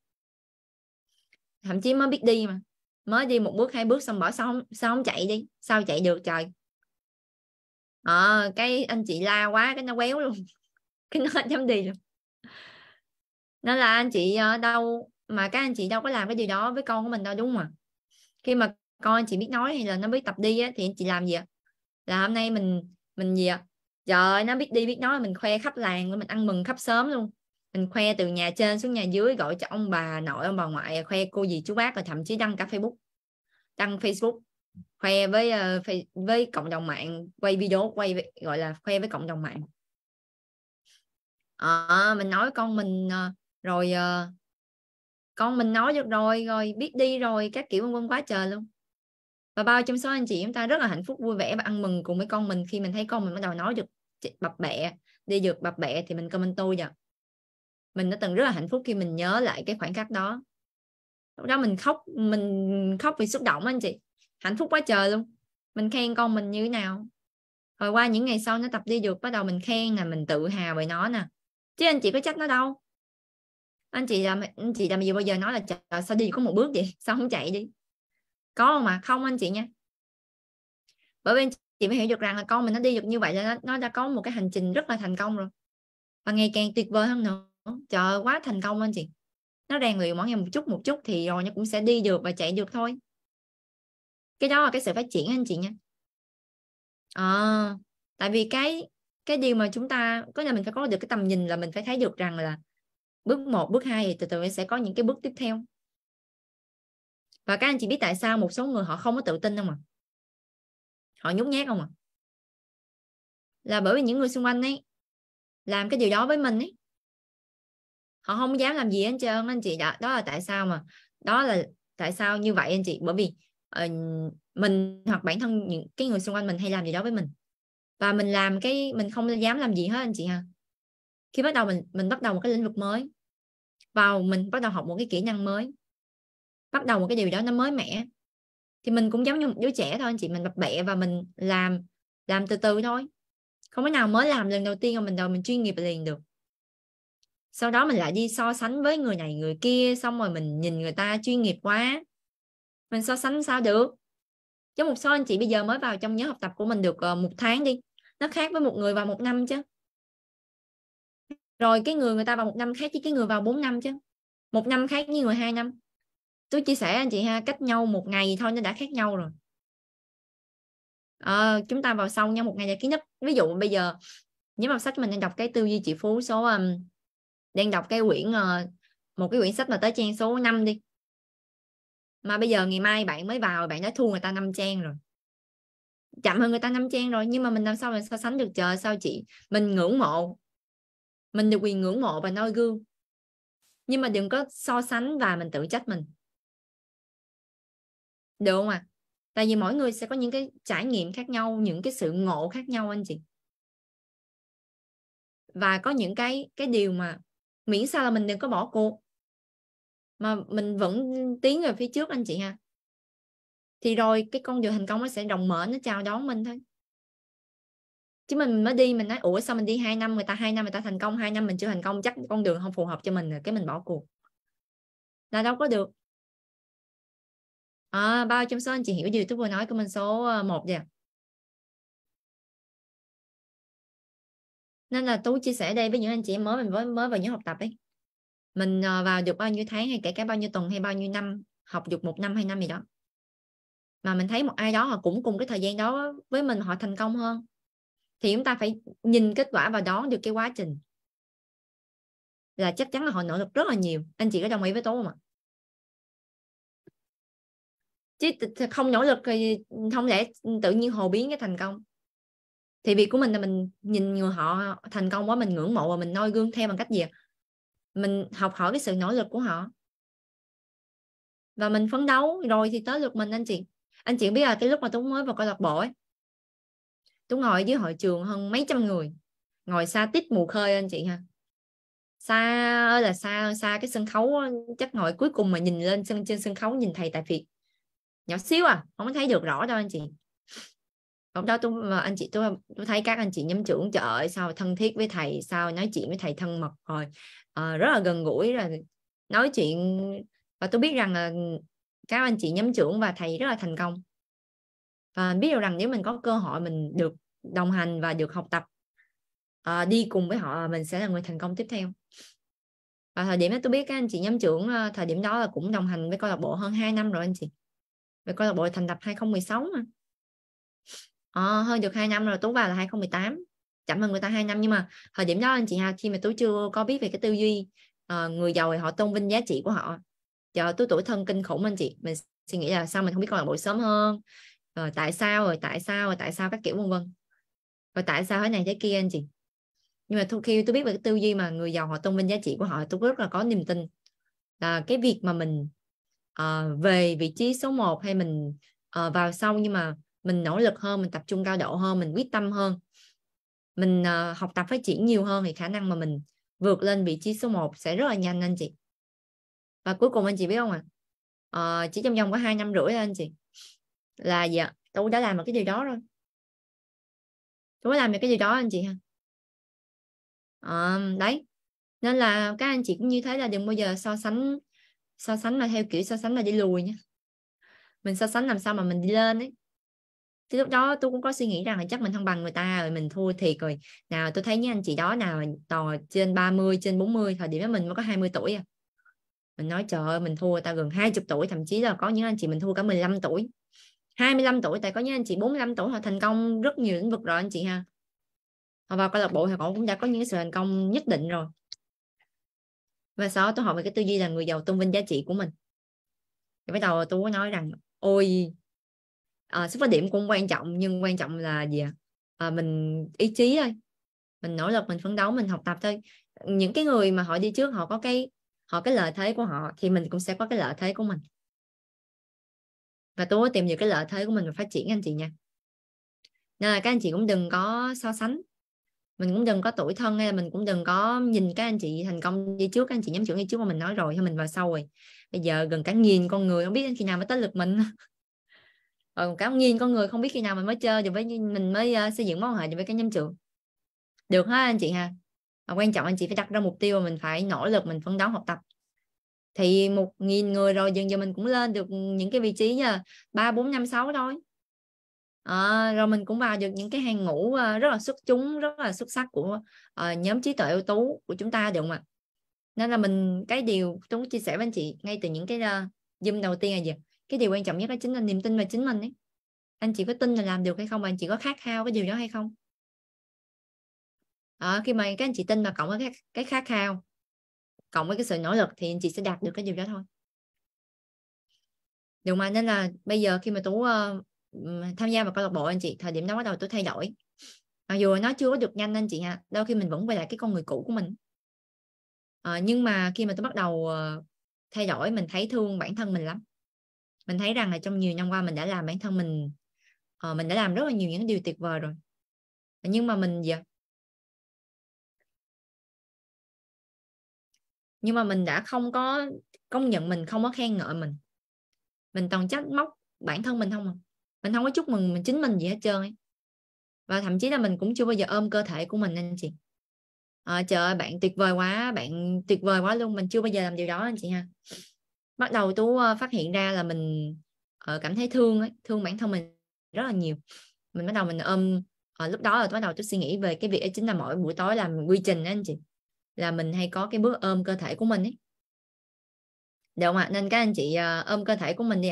thậm chí mới biết đi mà mới đi một bước hai bước xong bỏ xong sao không chạy đi sao chạy được trời à, cái anh chị la quá cái nó quéo luôn (laughs) cái nó dám đi luôn nó là anh chị ờ, đâu mà các anh chị đâu có làm cái điều đó với con của mình đâu đúng không ạ khi mà con anh chị biết nói hay là nó biết tập đi á, thì anh chị làm gì ạ là hôm nay mình mình gì ạ trời nó biết đi biết nói mình khoe khắp làng mình ăn mừng khắp sớm luôn mình khoe từ nhà trên xuống nhà dưới gọi cho ông bà nội ông bà ngoại khoe cô gì chú bác rồi thậm chí đăng cả facebook đăng facebook khoe với ờ, với cộng đồng mạng quay video quay gọi là khoe với cộng đồng mạng à, mình nói con mình ờ, rồi con mình nói được rồi rồi biết đi rồi các kiểu vân vân quá trời luôn và bao trong số anh chị chúng ta rất là hạnh phúc vui vẻ và ăn mừng cùng với con mình khi mình thấy con mình bắt đầu nói được bập bẹ đi được bập bẹ thì mình comment tôi giờ mình đã từng rất là hạnh phúc khi mình nhớ lại cái khoảnh khắc đó lúc đó mình khóc mình khóc vì xúc động anh chị hạnh phúc quá trời luôn mình khen con mình như thế nào rồi qua những ngày sau nó tập đi được bắt đầu mình khen là mình tự hào về nó nè chứ anh chị có trách nó đâu anh chị làm anh chị làm gì bao giờ nói là trời, sao đi có một bước vậy sao không chạy đi có không mà không anh chị nha bởi vì chị mới hiểu được rằng là con mình nó đi được như vậy là nó, nó đã có một cái hành trình rất là thành công rồi và ngày càng tuyệt vời hơn nữa trời quá thành công anh chị nó rèn luyện mỗi ngày một chút một chút thì rồi nó cũng sẽ đi được và chạy được thôi cái đó là cái sự phát triển anh chị nha à, tại vì cái cái điều mà chúng ta có là mình phải có được cái tầm nhìn là mình phải thấy được rằng là bước 1, bước 2 thì từ từ sẽ có những cái bước tiếp theo và các anh chị biết tại sao một số người họ không có tự tin không ạ à? họ nhút nhát không ạ à? là bởi vì những người xung quanh ấy làm cái điều đó với mình ấy họ không dám làm gì hết trơn anh chị đó đó là tại sao mà đó là tại sao như vậy anh chị bởi vì Ờ, mình hoặc bản thân những cái người xung quanh mình hay làm gì đó với mình và mình làm cái mình không dám làm gì hết anh chị ha khi bắt đầu mình mình bắt đầu một cái lĩnh vực mới vào mình bắt đầu học một cái kỹ năng mới bắt đầu một cái điều đó nó mới mẻ thì mình cũng giống như một đứa trẻ thôi anh chị mình bập bẹ và mình làm làm từ từ thôi không có nào mới làm lần đầu tiên mà mình đầu mình chuyên nghiệp liền được sau đó mình lại đi so sánh với người này người kia xong rồi mình nhìn người ta chuyên nghiệp quá mình so sánh sao được chứ một số anh chị bây giờ mới vào trong nhóm học tập của mình được ờ, một tháng đi nó khác với một người vào một năm chứ rồi cái người người ta vào một năm khác chứ cái người vào bốn năm chứ một năm khác với người hai năm tôi chia sẻ anh chị ha cách nhau một ngày thôi nó đã khác nhau rồi à, chúng ta vào sau nhau một ngày là kiến thức ví dụ bây giờ nhóm học sách mình đang đọc cái tư duy chỉ phú số um, đang đọc cái quyển uh, một cái quyển sách mà tới trang số 5 đi mà bây giờ ngày mai bạn mới vào bạn đã thua người ta năm trang rồi chậm hơn người ta năm trang rồi nhưng mà mình làm sao mình so sánh được chờ sao chị mình ngưỡng mộ mình được quyền ngưỡng mộ và noi gương nhưng mà đừng có so sánh và mình tự trách mình được không ạ à? tại vì mỗi người sẽ có những cái trải nghiệm khác nhau những cái sự ngộ khác nhau anh chị và có những cái cái điều mà miễn sao là mình đừng có bỏ cuộc mà mình vẫn tiến về phía trước anh chị ha thì rồi cái con đường thành công nó sẽ rộng mở nó chào đón mình thôi chứ mình mới đi mình nói ủa sao mình đi 2 năm người ta hai năm người ta thành công hai năm mình chưa thành công chắc con đường không phù hợp cho mình rồi cái mình bỏ cuộc là đâu có được à, bao trong số anh chị hiểu gì tôi vừa nói của mình số 1 ờ, vậy nên là tôi chia sẻ đây với những anh chị mới mình mới mới vào những học tập ấy mình ờ, vào được bao nhiêu tháng hay kể cả bao nhiêu tuần hay bao nhiêu năm học dục một năm hai năm gì đó mà mình thấy một ai đó họ cũng cùng cái thời gian đó với mình họ thành công hơn thì chúng ta phải nhìn kết quả và đón được cái quá trình là chắc chắn là họ nỗ lực rất là nhiều anh chị có đồng ý với tôi không ạ chứ không nỗ lực thì không lẽ tự nhiên hồ biến cái thành công thì việc của mình là mình nhìn người họ thành công quá mình ngưỡng mộ và mình noi gương theo bằng cách gì mình học hỏi cái sự nỗ lực của họ và mình phấn đấu rồi thì tới lượt mình anh chị anh chị biết là cái lúc mà tú mới vào câu lạc bộ ấy tú ngồi dưới hội trường hơn mấy trăm người ngồi xa tít mù khơi anh chị ha xa là xa xa cái sân khấu chắc ngồi cuối cùng mà nhìn lên sân trên sân khấu nhìn thầy tại việt nhỏ xíu à không có thấy được rõ đâu anh chị hôm đó tôi mà anh chị tôi tôi thấy các anh chị nhóm trưởng trời ơi sao thân thiết với thầy sao nói chuyện với thầy thân mật rồi Ờ, rất là gần gũi là nói chuyện và tôi biết rằng là các anh chị nhóm trưởng và thầy rất là thành công và biết được rằng nếu mình có cơ hội mình được đồng hành và được học tập uh, đi cùng với họ mình sẽ là người thành công tiếp theo và thời điểm đó tôi biết các anh chị nhóm trưởng ờ, thời điểm đó là cũng đồng hành với câu lạc bộ hơn 2 năm rồi anh chị với câu lạc bộ thành lập 2016 mà uh, hơn được 2 năm rồi Tú vào là 2018 chậm hơn người ta 2 năm nhưng mà thời điểm đó anh chị ha khi mà tôi chưa có biết về cái tư duy uh, người giàu thì họ tôn vinh giá trị của họ giờ tôi tuổi thân kinh khủng anh chị mình suy nghĩ là sao mình không biết còn là bộ sớm hơn rồi ờ, tại sao rồi tại sao rồi tại sao các kiểu vân vân rồi tại sao thế này thế kia anh chị nhưng mà khi tôi biết về cái tư duy mà người giàu họ tôn vinh giá trị của họ tôi rất là có niềm tin là ờ, cái việc mà mình uh, về vị trí số 1 hay mình uh, vào sau nhưng mà mình nỗ lực hơn mình tập trung cao độ hơn mình quyết tâm hơn mình uh, học tập phát triển nhiều hơn thì khả năng mà mình vượt lên vị trí số 1 sẽ rất là nhanh anh chị và cuối cùng anh chị biết không ạ à? uh, chỉ trong vòng có hai năm rưỡi thôi anh chị là dạ tôi đã làm được cái gì đó rồi tôi đã làm được cái gì đó anh chị ha à, đấy nên là các anh chị cũng như thế là đừng bao giờ so sánh so sánh mà theo kiểu so sánh là đi lùi nha mình so sánh làm sao mà mình đi lên ấy thì lúc đó tôi cũng có suy nghĩ rằng là chắc mình không bằng người ta rồi mình thua thiệt rồi nào tôi thấy những anh chị đó nào tò trên 30 trên 40 thời điểm đó mình mới có 20 tuổi à mình nói trời ơi mình thua ta gần 20 tuổi thậm chí là có những anh chị mình thua cả 15 tuổi 25 tuổi tại có những anh chị 45 tuổi họ thành công rất nhiều lĩnh vực rồi anh chị ha họ vào câu lạc bộ thì họ cũng đã có những sự thành công nhất định rồi và sau đó tôi hỏi về cái tư duy là người giàu tôn vinh giá trị của mình thì bắt đầu tôi nói rằng ôi à, ờ, xuất phát điểm cũng quan trọng nhưng quan trọng là gì ạ à? mình ý chí thôi mình nỗ lực mình phấn đấu mình học tập thôi những cái người mà họ đi trước họ có cái họ cái lợi thế của họ thì mình cũng sẽ có cái lợi thế của mình và tôi tìm những cái lợi thế của mình và phát triển anh chị nha nên là các anh chị cũng đừng có so sánh mình cũng đừng có tuổi thân hay là mình cũng đừng có nhìn các anh chị thành công đi trước các anh chị nhắm chuẩn đi trước mà mình nói rồi hay mình vào sau rồi bây giờ gần cả nghìn con người không biết đến khi nào mới tới lượt mình (laughs) rồi ờ, cả nghìn con người không biết khi nào mình mới chơi với mình mới uh, xây dựng mối quan hệ với cái nhóm trường được ha anh chị ha và ờ, quan trọng anh chị phải đặt ra mục tiêu mà mình phải nỗ lực mình phấn đấu học tập thì một nghìn người rồi dần dần mình cũng lên được những cái vị trí nha ba bốn năm sáu thôi à, rồi mình cũng vào được những cái hàng ngũ rất là xuất chúng rất là xuất sắc của uh, nhóm trí tuệ ưu tú của chúng ta được mà nên là mình cái điều tôi chia sẻ với anh chị ngay từ những cái uh, zoom đầu tiên là gì cái điều quan trọng nhất đó chính là niềm tin vào chính mình ấy anh chị có tin là làm được hay không và anh chị có khát khao cái điều đó hay không à, khi mà các anh chị tin và cộng với cái, cái khát khao cộng với cái sự nỗ lực thì anh chị sẽ đạt được cái điều đó thôi điều mà nên là bây giờ khi mà tú uh, tham gia vào câu lạc bộ anh chị thời điểm đó bắt đầu tôi thay đổi mặc dù nó chưa có được nhanh anh chị ha đôi khi mình vẫn quay lại cái con người cũ của mình à, nhưng mà khi mà tôi bắt đầu uh, thay đổi mình thấy thương bản thân mình lắm mình thấy rằng là trong nhiều năm qua mình đã làm bản thân mình uh, mình đã làm rất là nhiều những điều tuyệt vời rồi nhưng mà mình giờ dạ. nhưng mà mình đã không có công nhận mình không có khen ngợi mình mình toàn trách móc bản thân mình không à mình không có chúc mừng mình chính mình gì hết trơn ấy. và thậm chí là mình cũng chưa bao giờ ôm cơ thể của mình anh chị à, trời ơi bạn tuyệt vời quá bạn tuyệt vời quá luôn mình chưa bao giờ làm điều đó anh chị ha bắt đầu tú ờ, phát hiện ra là mình ờ, cảm thấy thương ấy, thương bản thân mình rất là nhiều mình bắt đầu mình ôm ở ờ, lúc đó là bắt đầu tôi suy nghĩ về cái việc ấy chính là mỗi buổi tối làm quy trình đó anh chị là mình hay có cái bước ôm cơ thể của mình ấy được không ạ nên các anh chị ôm cơ thể của mình đi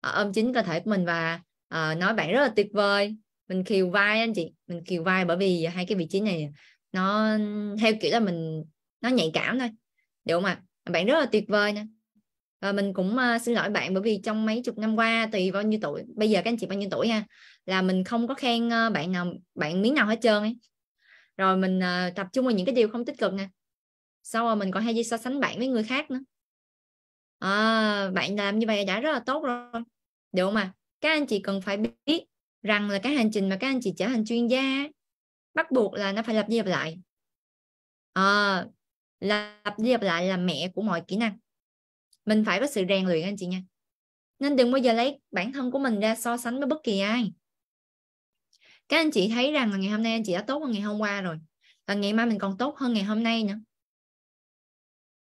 à. ôm chính cơ thể của mình và nói bạn rất là tuyệt vời mình khiều vai anh chị mình khiều vai bởi vì hai cái vị trí này nó theo kiểu là mình nó nhạy cảm thôi được không ạ bạn rất là tuyệt vời nè và mình cũng uh, xin lỗi bạn bởi vì trong mấy chục năm qua tùy bao nhiêu tuổi bây giờ các anh chị bao nhiêu tuổi nha là mình không có khen uh, bạn nào bạn miếng nào hết trơn ấy rồi mình uh, tập trung vào những cái điều không tích cực nè sau rồi mình còn hay đi so sánh bạn với người khác nữa à, bạn làm như vậy đã rất là tốt rồi được không à các anh chị cần phải biết rằng là cái hành trình mà các anh chị trở thành chuyên gia bắt buộc là nó phải lặp đi lặp lại à, lặp đi lặp lại là mẹ của mọi kỹ năng mình phải có sự rèn luyện anh chị nha nên đừng bao giờ lấy bản thân của mình ra so sánh với bất kỳ ai các anh chị thấy rằng là ngày hôm nay anh chị đã tốt hơn ngày hôm qua rồi và ngày mai mình còn tốt hơn ngày hôm nay nữa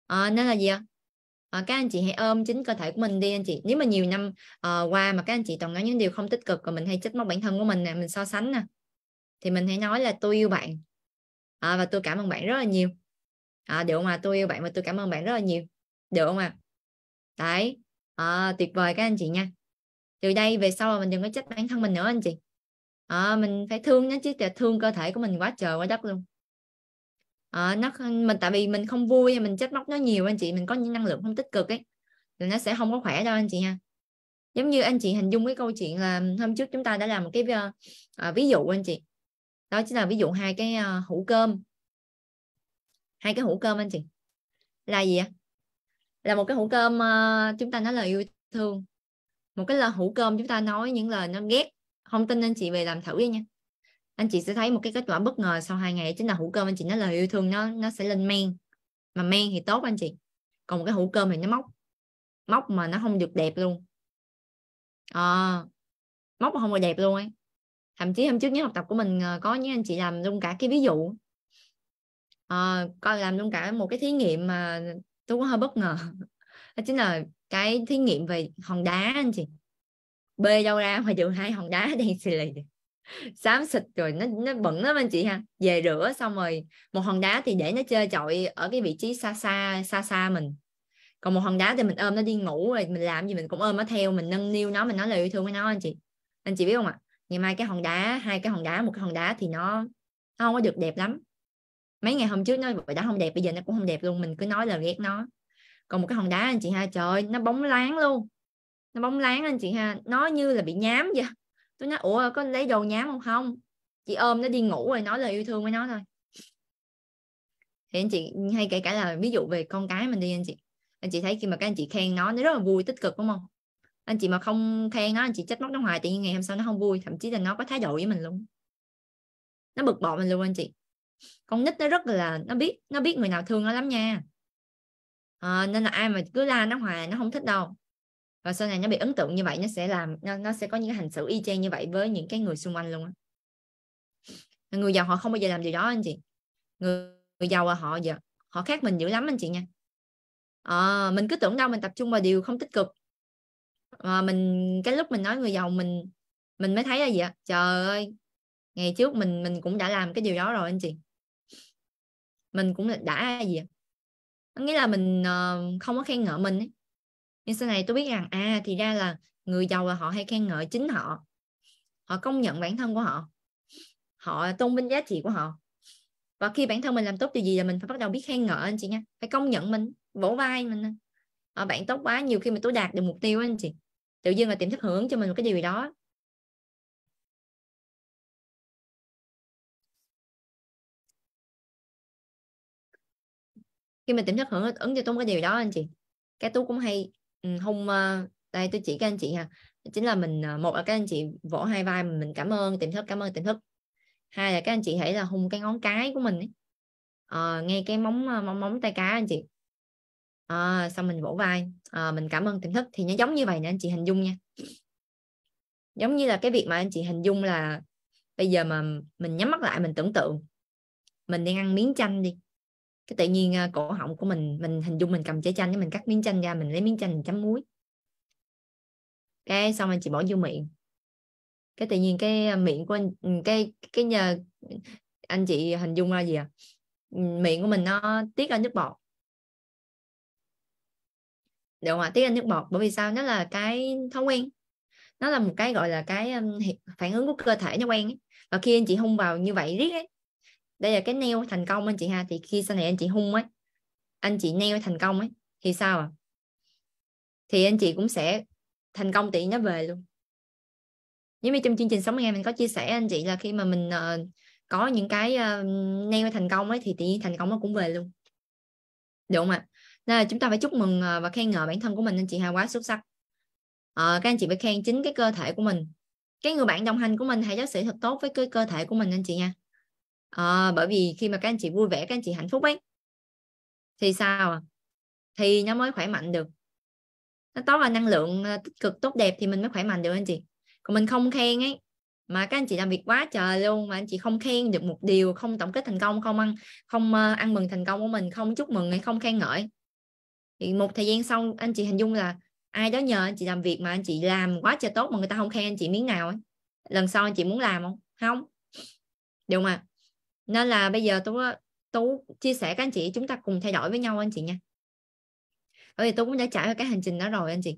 à, nên là gì ạ à, các anh chị hãy ôm chính cơ thể của mình đi anh chị nếu mà nhiều năm uh, qua mà các anh chị toàn nói những điều không tích cực rồi mình hay trách móc bản thân của mình nè mình so sánh nè thì mình hãy nói là tôi yêu bạn à, và tôi cảm ơn bạn rất là nhiều à, được không ạ à? tôi yêu bạn và tôi cảm ơn bạn rất là nhiều được không ạ à? đấy à, tuyệt vời các anh chị nha từ đây về sau là mình đừng có trách bản thân mình nữa anh chị à, mình phải thương nó chứ thương cơ thể của mình quá trời quá đất luôn à, nó mình tại vì mình không vui mình trách móc nó nhiều anh chị mình có những năng lượng không tích cực ấy thì nó sẽ không có khỏe đâu anh chị nha giống như anh chị hình dung cái câu chuyện là hôm trước chúng ta đã làm một cái à, ví dụ anh chị đó chính là ví dụ hai cái à, hũ cơm hai cái hũ cơm anh chị là gì ạ à? là một cái hũ cơm uh, chúng ta nói lời yêu thương một cái là hũ cơm chúng ta nói những lời nó ghét không tin anh chị về làm thử đi nha anh chị sẽ thấy một cái kết quả bất ngờ sau hai ngày chính là hũ cơm anh chị nói lời yêu thương nó nó sẽ lên men mà men thì tốt anh chị còn một cái hũ cơm thì nó móc móc mà nó không được đẹp luôn à, móc mà không được đẹp luôn ấy thậm chí hôm trước nhớ học tập của mình ờ, có những anh chị làm luôn cả cái ví dụ à, coi làm luôn cả một cái thí nghiệm mà tôi có hơi bất ngờ đó chính là cái thí nghiệm về hòn đá anh chị bê đâu ra mà trường hai hòn đá đen xì lì xám xịt rồi nó nó bẩn lắm anh chị ha về rửa xong rồi một hòn đá thì để nó chơi chọi ở cái vị trí xa xa xa xa mình còn một hòn đá thì mình ôm nó đi ngủ rồi mình làm gì mình cũng ôm nó theo mình nâng niu nó mình nói lời yêu thương với nó anh chị anh chị biết không ạ ngày mai cái hòn đá hai cái hòn đá một cái hòn đá thì nó nó không có được đẹp lắm mấy ngày hôm trước nó vỏ đá không đẹp bây giờ nó cũng không đẹp luôn mình cứ nói là ghét nó còn một cái hòn đá anh chị ha trời ơi, nó bóng láng luôn nó bóng láng anh chị ha nó như là bị nhám vậy tôi nói ủa có lấy đồ nhám không không chị ôm nó đi ngủ rồi nói lời yêu thương với nó thôi thì anh chị hay kể cả là ví dụ về con cái mình đi anh chị anh chị thấy khi mà các anh chị khen nó nó rất là vui tích cực đúng không anh chị mà không khen nó anh chị trách móc nó hoài tự nhiên ngày hôm sau nó không vui thậm chí là nó có thái độ với mình luôn nó bực bội mình luôn anh chị con nít nó rất là nó biết nó biết người nào thương nó lắm nha à, nên là ai mà cứ la nó hoài nó không thích đâu và sau này nó bị ấn tượng như vậy nó sẽ làm nó, nó sẽ có những cái hành xử y chang như vậy với những cái người xung quanh luôn á người giàu họ không bao giờ làm điều đó anh chị người, người giàu là họ giờ họ khác mình dữ lắm anh chị nha à, mình cứ tưởng đâu mình tập trung vào điều không tích cực à, mình cái lúc mình nói người giàu mình mình mới thấy là gì ạ trời ơi ngày trước mình mình cũng đã làm cái điều đó rồi anh chị mình cũng là đã gì nghĩa là mình uh, không có khen ngợi mình ấy. nhưng sau này tôi biết rằng à thì ra là người giàu là họ hay khen ngợi chính họ họ công nhận bản thân của họ họ tôn vinh giá trị của họ và khi bản thân mình làm tốt điều gì là mình phải bắt đầu biết khen ngợi anh chị nha phải công nhận mình vỗ vai mình ờ, bạn tốt quá nhiều khi mà tôi đạt được mục tiêu anh chị tự dưng là tìm thích hưởng cho mình một cái điều đó khi mình tỉnh thức hưởng ứng cho Tú cái điều đó anh chị cái Tú cũng hay ừ, hung ờ, đây tôi chỉ các anh chị ha chính là mình ờ, một là các anh chị vỗ hai vai mình cảm ơn tỉnh thức cảm ơn tỉnh thức hai là các anh chị hãy là hung cái ngón cái của mình ấy. À, ngay cái móng móng móng tay cá anh chị à, xong mình vỗ vai à, mình cảm ơn tỉnh thức thì nó giống như vậy nè anh chị hình dung nha giống như là cái việc mà anh chị hình dung là bây giờ mà mình nhắm mắt lại mình tưởng tượng mình đang ăn miếng chanh đi cái tự nhiên à, cổ họng của mình mình hình dung mình cầm trái chanh mình cắt miếng chanh ra mình lấy miếng chanh mình chấm muối cái xong anh chị bỏ vô miệng cái tự nhiên cái à, miệng của anh ừ, cái cái nhờ anh chị hình dung ra gì à miệng của mình nó tiết ra nước bọt đúng rồi tiết ra nước bọt bởi vì sao nó là cái thói quen nó là một cái gọi là cái phản ứng của cơ thể nó quen ấy. và khi anh chị hung vào như vậy riết ấy đây là cái neo thành công anh chị ha thì khi sau này anh chị hung ấy anh chị neo thành công ấy thì sao à thì anh chị cũng sẽ thành công tỷ nó về luôn giống như trong chương trình sống ngày mình có chia sẻ anh chị là khi mà mình uh, có những cái uh, ờ, neo thành công ấy thì tự nhiên thành công nó cũng về luôn được không ạ nên là chúng ta phải chúc mừng ờ, và khen ngợi bản thân của mình anh chị hà quá xuất sắc à, các anh chị phải khen chính cái cơ thể của mình cái người bạn đồng hành của mình hãy đối xử thật tốt với cái cơ thể của mình anh chị nha à, bởi vì khi mà các anh chị vui vẻ các anh chị hạnh phúc ấy thì sao à thì nó mới khỏe mạnh được nó tốt là năng lượng ờ, tích cực tốt đẹp thì mình mới khỏe mạnh được anh chị còn mình không khen ấy mà các anh chị làm việc quá trời luôn mà anh chị không khen được một điều không tổng kết thành công không ăn không ờ, ăn mừng thành công của mình không chúc mừng hay không khen ngợi thì một thời gian sau anh chị hình dung là ai đó nhờ anh chị làm việc mà anh chị làm quá trời tốt mà người ta không khen anh chị miếng nào ấy lần sau anh chị muốn làm không không đúng không nên là bây giờ tú tú chia sẻ các anh chị chúng ta cùng thay đổi với nhau anh chị nha bởi vì tú cũng đã trải qua cái hành trình đó rồi anh chị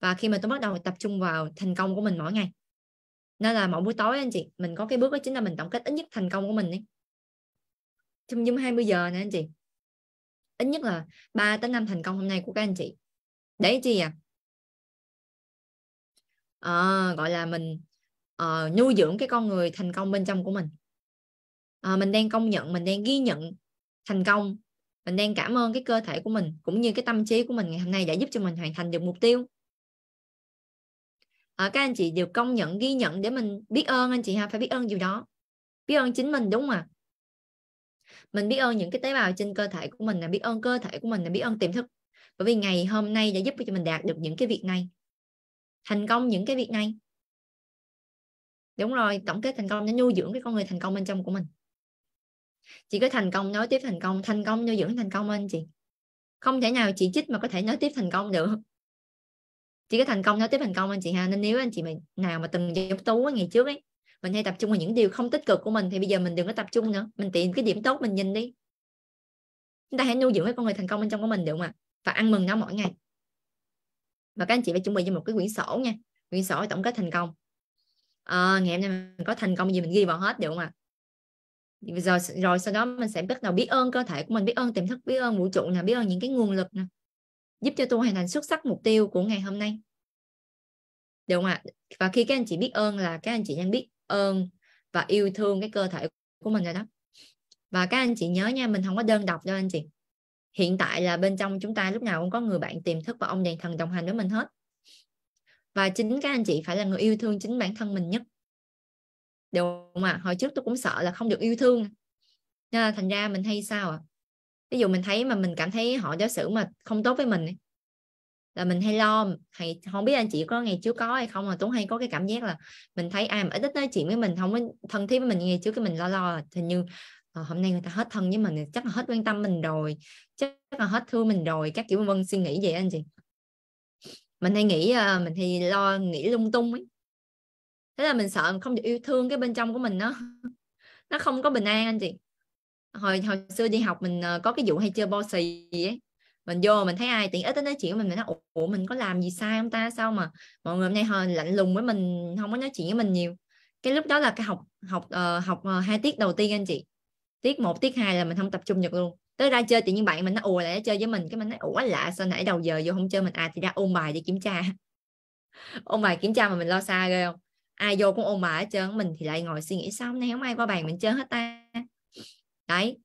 và khi mà tôi bắt đầu tập trung vào thành công của mình mỗi ngày nên là mỗi buổi tối anh chị mình có cái bước đó chính là mình tổng kết ít nhất thành công của mình đi trong dung 20 giờ nè anh chị ít nhất là 3 tới 5 thành công hôm nay của các anh chị đấy chi à? à gọi là mình uh, nuôi dưỡng cái con người thành công bên trong của mình à, mình đang công nhận mình đang ghi nhận thành công mình đang cảm ơn cái cơ thể của mình cũng như cái tâm trí của mình ngày hôm nay đã giúp cho mình hoàn thành được mục tiêu à, các anh chị đều công nhận ghi nhận để mình biết ơn anh chị ha phải biết ơn điều đó biết ơn chính mình đúng không ạ mình biết ơn những cái tế bào trên cơ thể của mình là biết ơn cơ thể của mình là biết ơn tiềm thức bởi vì ngày hôm nay đã giúp cho mình đạt được những cái việc này thành công những cái việc này đúng rồi tổng kết thành công nó nuôi dưỡng cái con người thành công bên trong của mình chị cứ thành công nói tiếp thành công thành công nuôi dưỡng thành công anh chị không thể nào chị chích mà có thể nói tiếp thành công được chỉ có thành công nói tiếp thành công anh chị ha nên nếu anh chị mà nào mà từng giống tú ngày trước ấy mình hay tập trung vào những điều không tích cực của mình thì bây giờ mình đừng có tập trung nữa mình tìm cái điểm tốt mình nhìn đi chúng ta hãy nuôi dưỡng cái con người thành công bên trong của mình được mà và ăn mừng nó mỗi ngày và các anh chị phải chuẩn bị cho một cái quyển sổ nha quyển sổ tổng kết thành công à, ngày hôm nay mình có thành công gì mình ghi vào hết được mà rồi rồi sau đó mình sẽ bắt đầu biết ơn cơ thể của mình biết ơn tiềm thức biết ơn vũ trụ nè biết ơn những cái nguồn lực nè giúp cho tôi hoàn thành xuất sắc mục tiêu của ngày hôm nay được không ạ và khi các anh chị biết ơn là các anh chị đang biết ơn và yêu thương cái cơ thể của mình rồi đó và các anh chị nhớ nha mình không có đơn độc đâu anh chị hiện tại là bên trong chúng ta lúc nào cũng có người bạn tiềm thức và ông đèn thần đồng hành với mình hết và chính các anh chị phải là người yêu thương chính bản thân mình nhất đúng mà hồi trước tôi cũng sợ là không được yêu thương nên là thành ra mình hay sao ạ à? ví dụ mình thấy mà mình cảm thấy họ đối xử mà không tốt với mình là mình hay lo hay không biết anh chị có ngày trước có hay không mà tuấn hay có cái cảm giác là mình thấy ai mà ít ít nói chuyện với mình không có thân thiết với mình ngày trước cái mình lo lo hình như ờ, hôm nay người ta hết thân với mình chắc là hết quan tâm mình rồi chắc là hết thương mình rồi các kiểu vân suy nghĩ vậy anh chị mình hay nghĩ ờ, mình thì lo nghĩ lung tung ấy thế là mình sợ mình không được yêu thương cái bên trong của mình nó (laughs) nó không có bình an anh chị hồi hồi xưa đi học mình ờ, có cái vụ hay chơi bo xì ấy mình vô mình thấy ai tiện ích nói chuyện với mình mình nói ủa mình có làm gì sai không ta sao mà mọi người hôm nay hồi lạnh lùng với mình không có nói chuyện với mình nhiều cái lúc đó là cái học học uh, học uh, hai tiết đầu tiên anh chị tiết một tiết hai là mình không tập trung được luôn tới ra chơi tự nhiên bạn mình nó ùa lại chơi với mình cái mình nói ủa lạ sao nãy đầu giờ vô không chơi mình à thì ra ôn bài để kiểm tra (laughs) ôn bài kiểm tra mà mình lo xa ghê không ai vô cũng ôn bài hết trơn mình thì lại ngồi suy nghĩ xong nay không ai qua bàn mình chơi hết ta đấy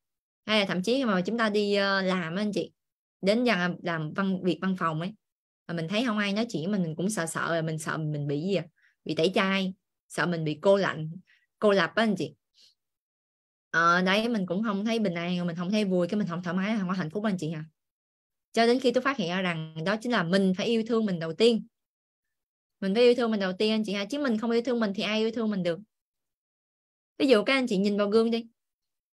hay là thậm chí khi mà chúng ta đi ờ, làm anh chị đến dần làm văn việc văn phòng ấy mà mình thấy không ai nói chuyện mình mình cũng sợ sợ là mình sợ mình bị gì à bị tẩy chay sợ mình bị cô lạnh cô lập á anh chị ờ, đấy mình cũng không thấy bình an mình không thấy vui cái mình không thoải mái không có hạnh phúc anh chị hả à. cho đến khi tôi phát hiện ra rằng đó chính là mình phải yêu thương mình đầu tiên mình phải yêu thương mình đầu tiên anh chị ha chứ mình không yêu thương mình thì ai yêu thương mình được ví dụ các anh chị nhìn vào gương đi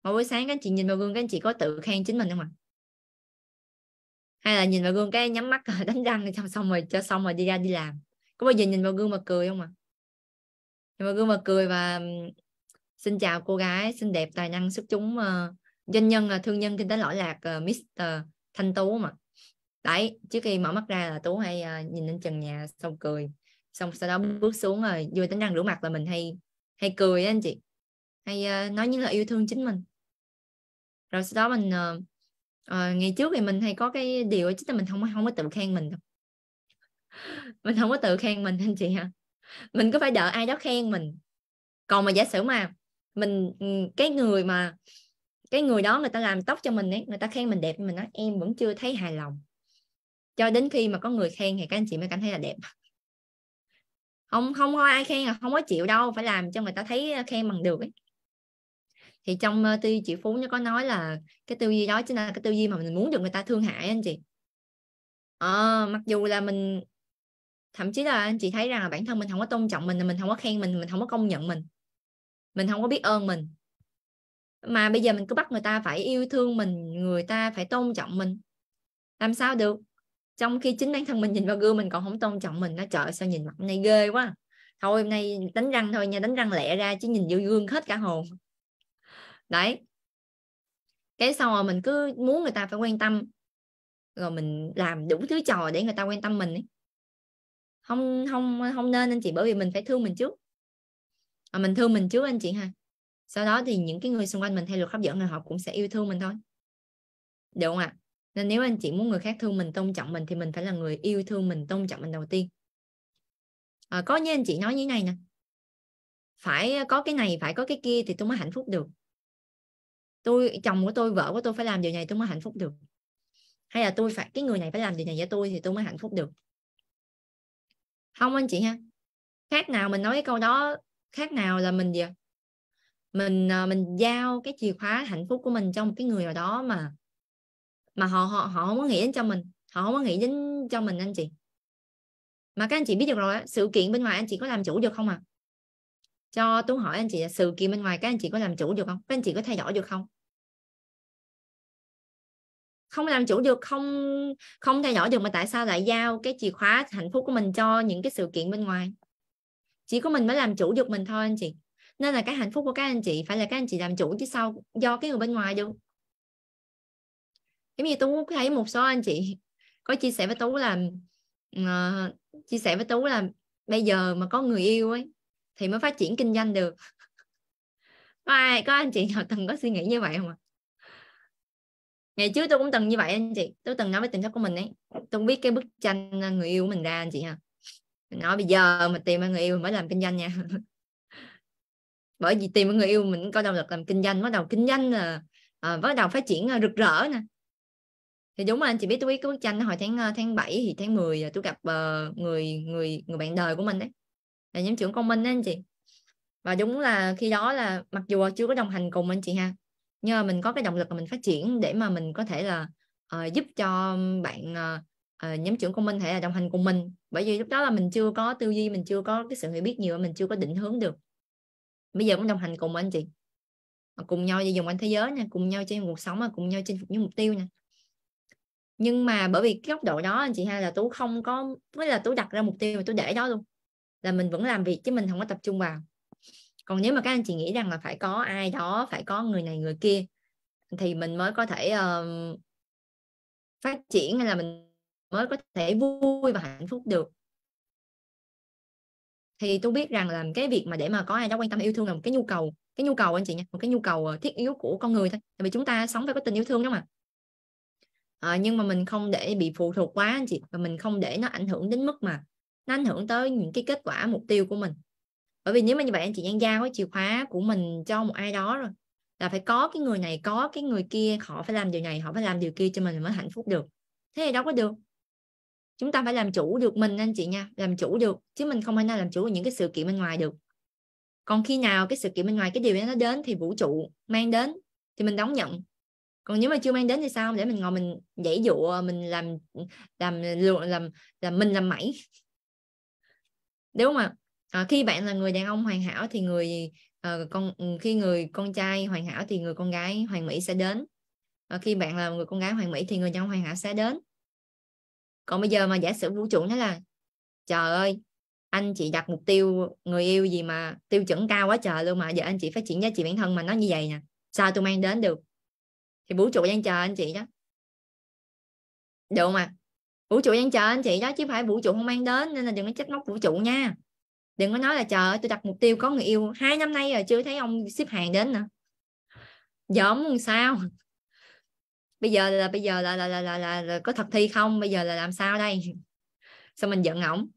mỗi buổi sáng các anh chị nhìn vào gương các anh chị có tự khen chính mình không ạ hay là nhìn vào gương cái nhắm mắt (laughs) đánh răng xong xong rồi cho xong rồi đi ra đi làm có bao giờ nhìn vào gương mà cười không ạ nhìn vào gương mà cười và xin chào cô gái xinh đẹp tài năng xuất chúng ờ, doanh nhân là ờ, thương nhân kinh tế lõi lạc uh, ờ, Mr Thanh Tú mà đấy trước khi mở mắt ra là Tú hay nhìn lên trần nhà xong cười xong sau đó bước xuống rồi vừa tính răng rửa mặt là mình hay hay cười á anh chị hay uh, nói những lời yêu thương chính mình rồi sau đó mình uh, uh, ngày trước thì mình hay có cái điều chính là mình không không có tự khen mình đâu (laughs) mình không có tự khen mình anh chị ha mình có phải đợi ai đó khen mình còn mà giả sử mà mình ừ, cái người mà cái người đó người ta làm tóc cho mình ấy người ta khen mình đẹp mình nói em vẫn chưa thấy hài lòng cho đến khi mà có người khen thì các anh chị mới cảm thấy là đẹp không không có ai khen là không có chịu đâu phải làm cho người ta thấy ờ, khen bằng được ấy thì trong ờ, tư duy chị phú nó có nói là cái tư duy đó chính là cái tư duy mà mình muốn được người ta thương hại anh chị à, mặc dù là mình thậm chí là anh chị thấy rằng là bản thân mình không có tôn trọng mình mình không có khen mình mình không có công nhận mình mình không có biết ơn mình mà bây giờ mình cứ bắt người ta phải yêu thương mình người ta phải tôn trọng mình làm sao được trong khi chính bản thân mình nhìn vào gương mình còn không tôn trọng mình nó trời sao nhìn mặt này ghê quá thôi hôm nay đánh răng thôi nha đánh răng lẹ ra chứ nhìn vô gương hết cả hồn đấy cái sau rồi mình cứ muốn người ta phải quan tâm rồi mình làm đủ thứ trò để người ta quan tâm mình ấy. không không không nên anh chị bởi vì mình phải thương mình trước mà mình thương mình trước anh chị ha sau đó thì những cái người xung quanh mình theo luật hấp dẫn là họ cũng sẽ yêu thương mình thôi được không ạ à? nên nếu anh chị muốn người khác thương mình tôn trọng mình thì mình phải là người yêu thương mình tôn trọng mình đầu tiên à, có như anh chị nói như này nè phải ờ, có cái này phải có cái kia thì tôi mới hạnh phúc được tôi chồng của tôi vợ của tôi phải làm điều này tôi mới hạnh phúc được hay là tôi phải cái người này phải làm điều này với tôi thì tôi mới hạnh phúc được không anh chị ha khác nào mình nói cái câu đó khác nào là mình gì mình ờ, mình giao cái chìa khóa hạnh phúc của mình cho một cái người nào đó mà mà họ họ họ không có nghĩ đến cho mình họ không có nghĩ đến cho mình anh chị mà các anh chị biết được rồi sự kiện bên ngoài anh chị có làm chủ được không à? cho tú hỏi anh chị sự kiện bên ngoài các anh chị có làm chủ được không các anh chị có thay đổi được không không làm chủ được không không thay đổi được mà tại sao lại giao cái chìa khóa hạnh phúc của mình cho những cái sự kiện bên ngoài chỉ có mình mới làm chủ được mình thôi anh chị nên là cái hạnh phúc của các anh chị phải là các anh chị làm chủ chứ sao do cái người bên ngoài được giống như tú thấy một số anh chị có chia sẻ với tú là uh, chia sẻ với tú là bây giờ mà có người yêu ấy thì mới phát triển kinh doanh được có ai có anh chị nào từng có suy nghĩ như vậy không ạ ngày trước tôi cũng từng như vậy anh chị tôi từng nói với tình thất của mình ấy tôi biết cái bức tranh ờ, người yêu của mình ra anh chị ha nói bây giờ mà tìm người yêu mới làm kinh doanh nha (laughs) bởi vì tìm người yêu mình có động lực làm kinh doanh bắt đầu kinh doanh là à, bắt đầu phát triển rực rỡ nè thì đúng là anh chị biết tôi biết cái bức tranh hồi tháng ờ, tháng 7 thì tháng 10 tôi gặp uh, người người người bạn đời của mình đấy là nhóm trưởng công minh đó anh chị và đúng là khi đó là mặc dù chưa có đồng hành cùng anh chị ha nhưng mà mình có cái động lực mà mình phát triển để mà mình có thể là uh, giúp cho bạn uh, nhóm trưởng công minh thể là đồng hành cùng mình bởi vì lúc đó là mình chưa có tư duy mình chưa có cái sự hiểu biết nhiều mình chưa có định hướng được bây giờ cũng đồng hành cùng anh chị cùng nhau đi dùng anh thế giới nha cùng nhau trên cuộc sống mà cùng nhau chinh phục những mục tiêu nè nhưng mà bởi vì cái góc độ đó anh chị ha là tú không có với là tú đặt ra mục tiêu mà tú để đó luôn là mình vẫn làm việc chứ mình không có tập trung vào còn nếu mà các anh chị nghĩ rằng là phải có ai đó phải có người này người kia thì mình mới có thể uh, phát triển hay là mình mới có thể vui và hạnh phúc được thì tôi biết rằng là cái việc mà để mà có ai đó quan tâm yêu thương là một cái nhu cầu cái nhu cầu anh chị nha một cái nhu cầu ờ, thiết yếu của con người thôi tại vì chúng ta sống phải có tình yêu thương đó mà à, nhưng mà mình không để bị phụ thuộc quá anh chị và mình không để nó ảnh hưởng đến mức mà nó ảnh hưởng tới những cái kết quả mục tiêu của mình bởi vì nếu mà như vậy anh chị đang giao cái chìa khóa của mình cho một ai đó rồi là phải có cái người này có cái người kia họ phải làm điều này họ phải làm điều kia cho mình mới hạnh phúc được thế thì đâu có được chúng ta phải làm chủ được mình anh chị nha làm chủ được chứ mình không thể nào làm chủ những cái sự kiện bên ngoài được còn khi nào cái sự kiện bên ngoài cái điều đó nó đến thì vũ trụ mang đến thì mình đón nhận còn nếu mà chưa mang đến thì sao để mình ngồi mình dãy dụa mình làm làm làm làm, làm mình làm mẩy đúng không ạ à, khi bạn là người đàn ông hoàn hảo thì người à, con ừ, khi người con trai hoàn hảo thì người con gái hoàn mỹ sẽ đến à, khi bạn là người con gái hoàn mỹ thì người đàn ông hoàn hảo sẽ đến còn bây giờ mà giả sử vũ trụ nói là trời ơi anh chị đặt mục tiêu người yêu gì mà tiêu chuẩn cao quá trời luôn mà giờ anh chị phát triển giá trị bản thân mà nó như vậy nè sao tôi mang đến được thì vũ trụ đang chờ anh chị đó được mà, vũ trụ đang chờ anh chị đó chứ phải vũ trụ không mang đến nên là đừng có trách móc vũ trụ nha đừng có nói là chờ tôi đặt mục tiêu có người yêu hai năm nay rồi chưa thấy ông ship hàng đến nữa giỡn làm sao bây giờ là bây giờ là là, là là là là có thật thi không bây giờ là làm sao đây sao mình giận ổng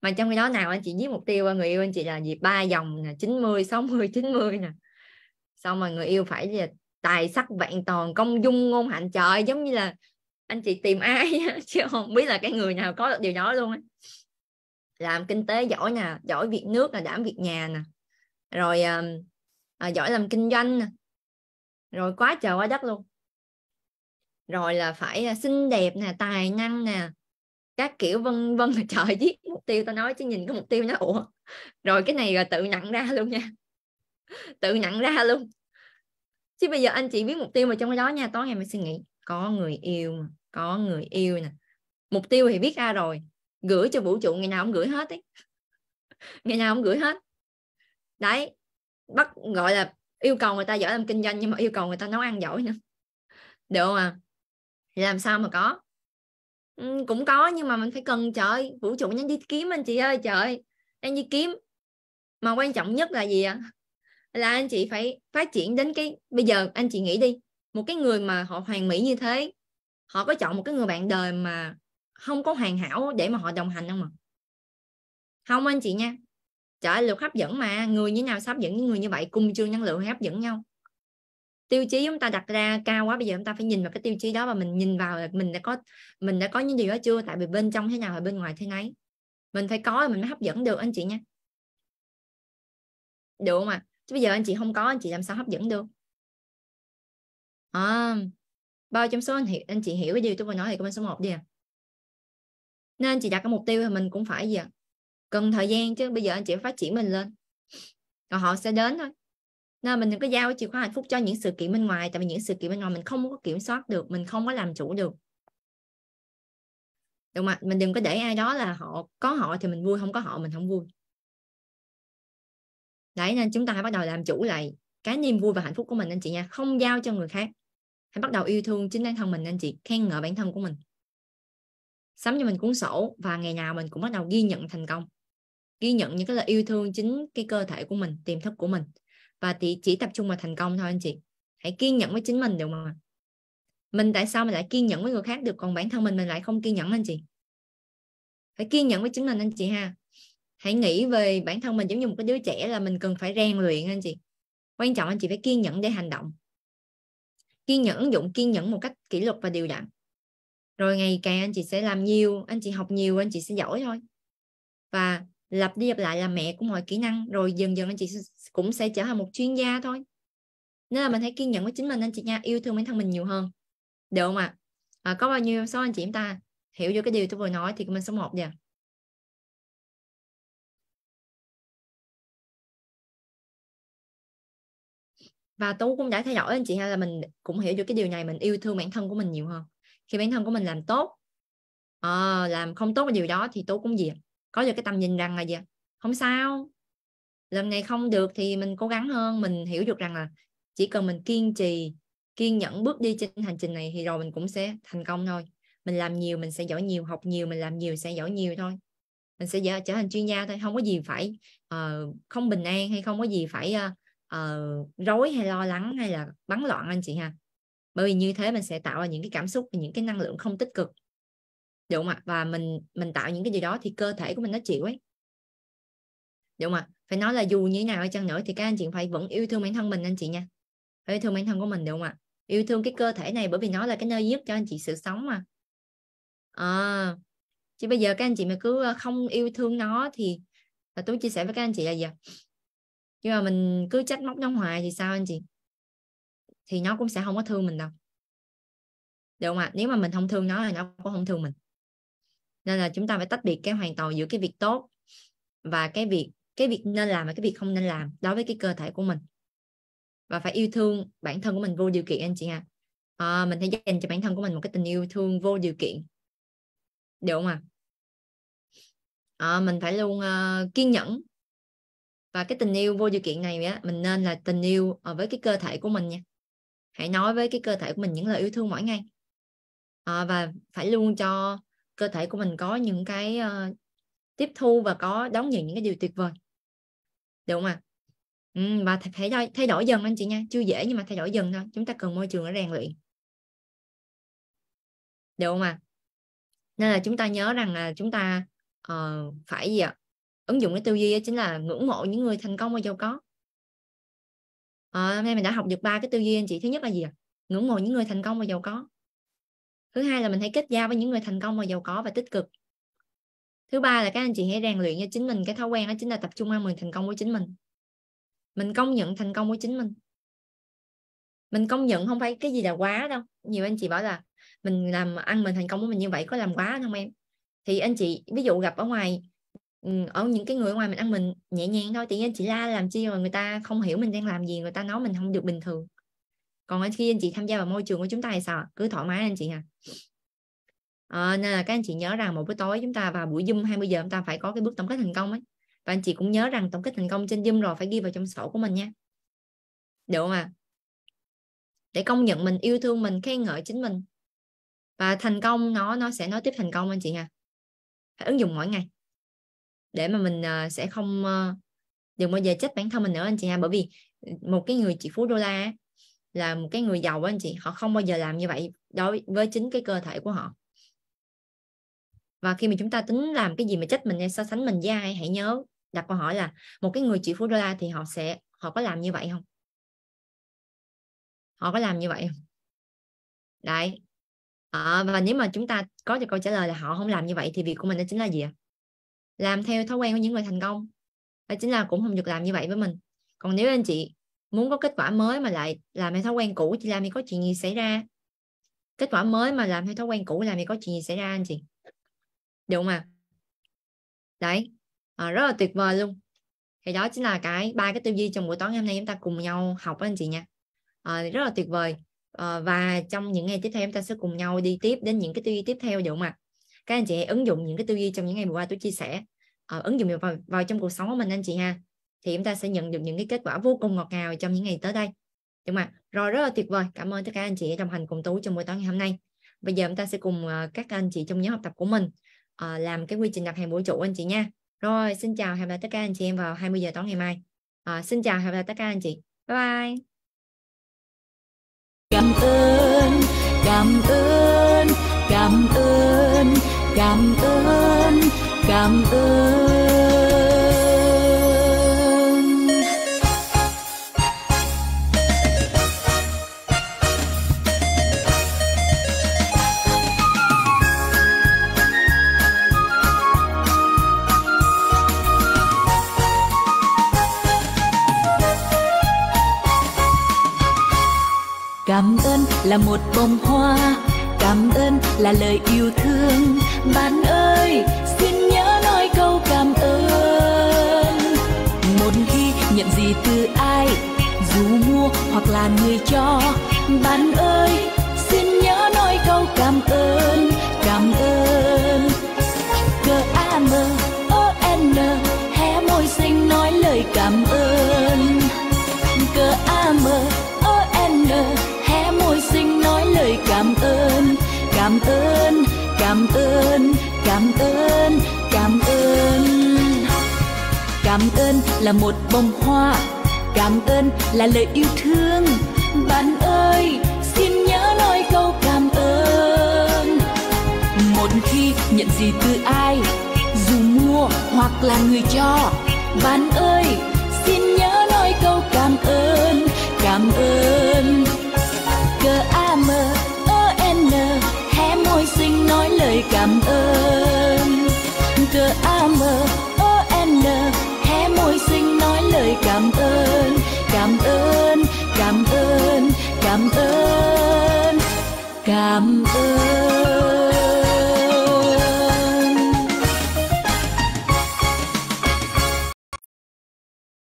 mà trong cái đó nào anh chị viết mục tiêu người yêu anh chị là gì ba dòng nè mươi chín mươi nè xong mà người yêu phải là tài sắc vẹn toàn công dung ngôn hạnh trời giống như là anh chị tìm ai (laughs) chứ không biết là cái người nào có được điều đó luôn ấy. làm kinh tế giỏi nè giỏi việc nước là đảm việc nhà nè rồi à, giỏi làm kinh doanh nè rồi quá trời quá đất luôn rồi là phải ờ, xinh đẹp nè tài năng nè các kiểu vân vân (laughs) trời giết mục tiêu tao nói chứ nhìn cái mục tiêu nó ủa rồi cái này là tự nhận ra luôn nha (laughs) tự nhận ra luôn chứ bây giờ anh chị viết mục tiêu mà trong đó nha tối ngày mình suy nghĩ có người yêu mà có người yêu nè mục tiêu thì viết ra rồi gửi cho vũ trụ ngày nào cũng gửi hết ấy (laughs) ngày nào cũng gửi hết đấy bắt gọi là yêu cầu người ta giỏi làm kinh doanh nhưng mà yêu cầu người ta nấu ăn giỏi nữa được mà à làm sao mà có ừ, cũng có nhưng mà mình phải cần trời vũ trụ nhanh đi kiếm anh chị ơi trời đang đi kiếm mà quan trọng nhất là gì ạ là anh chị phải phát triển đến cái bây giờ anh chị nghĩ đi một cái người mà họ hoàn mỹ như thế họ có chọn một cái người bạn đời mà không có hoàn hảo để mà họ đồng hành không mà không anh chị nha trời luật hấp dẫn mà người như nào hấp dẫn những người như vậy cùng chương năng lượng hấp dẫn nhau tiêu chí chúng ta đặt ra cao quá bây giờ chúng ta phải nhìn vào cái tiêu chí đó và mình nhìn vào là mình đã có mình đã có những điều đó chưa tại vì bên trong thế nào và bên ngoài thế nấy mình phải có mình mới hấp dẫn được anh chị nha được mà chứ bây giờ anh chị không có anh chị làm sao hấp dẫn được à, bao trong số anh, anh chị hiểu cái gì tôi vừa nói thì comment số 1 đi à nên anh chị đặt cái mục tiêu thì mình cũng phải gì à? cần thời gian chứ bây giờ anh chị phải phát triển mình lên còn họ sẽ đến thôi nên mình đừng có giao chìa khóa hạnh phúc cho những sự kiện bên ngoài tại vì những sự kiện bên ngoài mình không có kiểm soát được mình không có làm chủ được đúng không mình đừng có để ai đó là họ có họ thì mình vui không có họ mình không vui đấy nên chúng ta hãy bắt đầu làm chủ lại cái niềm vui và hạnh phúc của mình anh chị nha không giao cho người khác hãy bắt đầu yêu thương chính bản thân mình anh chị khen ngợi bản thân của mình sắm cho mình cuốn sổ và ngày nào mình cũng bắt đầu ghi nhận thành công ghi nhận những cái là yêu thương chính cái cơ thể của mình tiềm thức của mình và chỉ, chỉ tập trung vào thành công thôi anh chị hãy kiên nhẫn với chính mình được mà mình tại sao mình lại kiên nhẫn với người khác được còn bản thân mình mình lại không kiên nhẫn anh chị phải kiên nhẫn với chính mình anh chị ha hãy nghĩ về bản thân mình giống như một cái đứa trẻ là mình cần phải rèn luyện anh chị quan trọng anh chị phải kiên nhẫn để hành động kiên nhẫn ứng dụng kiên nhẫn một cách kỷ luật và điều đặn rồi ngày càng anh chị sẽ làm nhiều anh chị học nhiều anh chị sẽ giỏi thôi và lặp đi lặp lại là mẹ của mọi kỹ năng rồi dần dần anh chị cũng sẽ trở thành một chuyên gia thôi nên là mình hãy kiên nhẫn với chính mình anh chị nha yêu thương bản thân mình nhiều hơn được không ạ à? có bao nhiêu số anh chị em ta hiểu được cái điều tôi vừa nói thì mình số 1 nha và tú cũng đã theo dõi anh chị hay là mình cũng hiểu được cái điều này mình yêu thương bản thân của mình nhiều hơn khi bản thân của mình làm tốt à, làm không tốt cái điều đó thì tú cũng gì có được cái tầm nhìn rằng là gì không sao lần này không được thì mình cố gắng hơn mình hiểu được rằng là chỉ cần mình kiên trì kiên nhẫn bước đi trên hành trình này thì rồi mình cũng sẽ thành công thôi mình làm nhiều mình sẽ giỏi nhiều học nhiều mình làm nhiều sẽ giỏi nhiều thôi mình sẽ trở thành chuyên gia thôi không có gì phải uh, không bình an hay không có gì phải uh, uh, rối hay lo lắng hay là bắn loạn anh chị ha bởi vì như thế mình sẽ tạo ra những cái cảm xúc và những cái năng lượng không tích cực đúng không ạ và mình mình tạo những cái gì đó thì cơ thể của mình nó chịu ấy đúng không ạ phải nói là dù như thế nào chăng nữa thì các anh chị phải vẫn yêu thương bản thân mình anh chị nha phải yêu thương bản thân của mình đúng không ạ yêu thương cái cơ thể này bởi vì nó là cái nơi giúp cho anh chị sự sống mà à, chứ bây giờ các anh chị mà cứ không yêu thương nó thì là tôi chia sẻ với các anh chị là gì nhưng mà mình cứ trách móc nó hoài thì sao anh chị thì nó cũng sẽ không có thương mình đâu được không ạ nếu mà mình không thương nó là nó cũng không thương mình nên là chúng ta phải tách biệt cái hoàn toàn giữa cái việc tốt và cái việc cái việc nên làm và cái việc không nên làm đối với cái cơ thể của mình và phải yêu thương bản thân của mình vô điều kiện anh chị ạ à. mình phải dành cho bản thân của mình một cái tình yêu thương vô điều kiện được không ạ à, mình phải luôn uh, kiên nhẫn và cái tình yêu vô điều kiện này á mình nên là tình yêu ờ, với cái cơ thể của mình nha hãy nói với cái cơ thể của mình những lời yêu thương mỗi ngày à, và phải luôn cho cơ thể của mình có những cái uh, tiếp thu và có đón nhận những cái điều tuyệt vời đúng không ạ ừ, và thay đổi thay đổi dần anh chị nha chưa dễ nhưng mà thay đổi dần thôi chúng ta cần môi trường để rèn luyện đúng không ạ nên là chúng ta nhớ rằng là chúng ta uh, phải gì ạ ứng dụng cái tư duy chính là ngưỡng mộ những người thành công và giàu có à, hôm nay mình đã học được ba cái tư duy anh chị thứ nhất là gì ạ ngưỡng mộ những người thành công và giàu có thứ hai là mình hãy kết giao với những người thành công và giàu có và tích cực thứ ba là các anh chị hãy rèn luyện cho chính mình cái thói quen đó chính là tập trung ăn mừng thành công của chính mình mình công nhận thành công của chính mình mình công nhận không phải cái gì là quá đâu nhiều anh chị bảo là mình làm ăn mình thành công của mình như vậy có làm quá không em thì anh chị ví dụ gặp ở ngoài ở những cái người ngoài mình ăn mình nhẹ nhàng thôi tự nhiên chị la làm chi mà người ta không hiểu mình đang làm gì người ta nói mình không được bình thường còn khi anh chị tham gia vào môi trường của chúng ta thì sao cứ thoải mái anh chị à à, nên là các anh chị nhớ rằng một buổi tối chúng ta vào buổi zoom 20 giờ chúng ta phải có cái bước tổng kết thành công ấy và anh chị cũng nhớ rằng tổng kết thành công trên zoom rồi phải ghi vào trong sổ của mình nha được không ạ à? để công nhận mình yêu thương mình khen ngợi chính mình và thành công nó nó sẽ nói tiếp thành công anh chị nha à. phải ứng dụng mỗi ngày để mà mình ờ, sẽ không ờ, đừng bao giờ trách bản thân mình nữa anh chị ha bởi vì một cái người tỷ phú đô la là một cái người giàu đó, anh chị họ không bao giờ làm như vậy đối với chính cái cơ thể của họ và khi mà chúng ta tính làm cái gì mà trách mình hay so sánh mình với ai hãy nhớ đặt câu hỏi là một cái người triệu phú đô la thì họ sẽ họ có làm như vậy không họ có làm như vậy không đấy à, và nếu mà chúng ta có được câu trả lời là họ không làm như vậy thì việc của mình đó chính là gì ạ à? làm theo thói quen của những người thành công đó chính là cũng không được làm như vậy với mình còn nếu anh chị muốn có kết quả mới mà lại làm theo thói quen cũ thì làm thì có chuyện gì xảy ra kết quả mới mà làm theo thói quen cũ làm thì có chuyện gì xảy ra anh chị Đúng không đấy à, rất là tuyệt vời luôn thì đó chính là cái ba cái tư duy trong buổi toán hôm nay chúng ta cùng nhau học đó anh chị nha à, rất là tuyệt vời à, và trong những ngày tiếp theo chúng ta sẽ cùng nhau đi tiếp đến những cái tư duy tiếp theo được không ạ các anh chị hãy ứng dụng những cái tư duy trong những ngày vừa qua tôi chia sẻ uh, ứng dụng vào, vào trong cuộc sống của mình anh chị ha thì chúng ta sẽ nhận được những cái kết quả vô cùng ngọt ngào trong những ngày tới đây đúng không ạ rồi rất là tuyệt vời cảm ơn tất cả anh chị đồng hành cùng tú trong buổi tối ngày hôm nay bây giờ chúng ta sẽ cùng uh, các anh chị trong nhóm học tập của mình uh, làm cái quy trình đặt hàng vũ trụ anh chị nha rồi xin chào hẹn gặp lại tất cả anh chị em vào 20 giờ tối ngày mai uh, xin chào hẹn gặp lại tất cả anh chị bye bye cảm ơn cảm ơn cảm ơn cảm ơn cảm ơn cảm ơn là một bông hoa cảm ơn là lời yêu thương bạn ơi xin nhớ nói câu cảm ơn một khi nhận gì từ ai dù mua hoặc là người cho bạn ơi xin nhớ nói câu cảm ơn cảm ơn cờ a m o n hé môi xinh nói lời cảm ơn cờ a m cảm ơn cảm ơn cảm ơn cảm ơn cảm ơn là một bông hoa cảm ơn là lời yêu thương bạn ơi xin nhớ nói câu cảm ơn một khi nhận gì từ ai dù mua hoặc là người cho bạn ơi xin nhớ nói câu cảm ơn cảm ơn cờ a mơ lời cảm ơn G A M O N hé môi xinh nói lời cảm ơn cảm ơn cảm ơn cảm ơn cảm ơn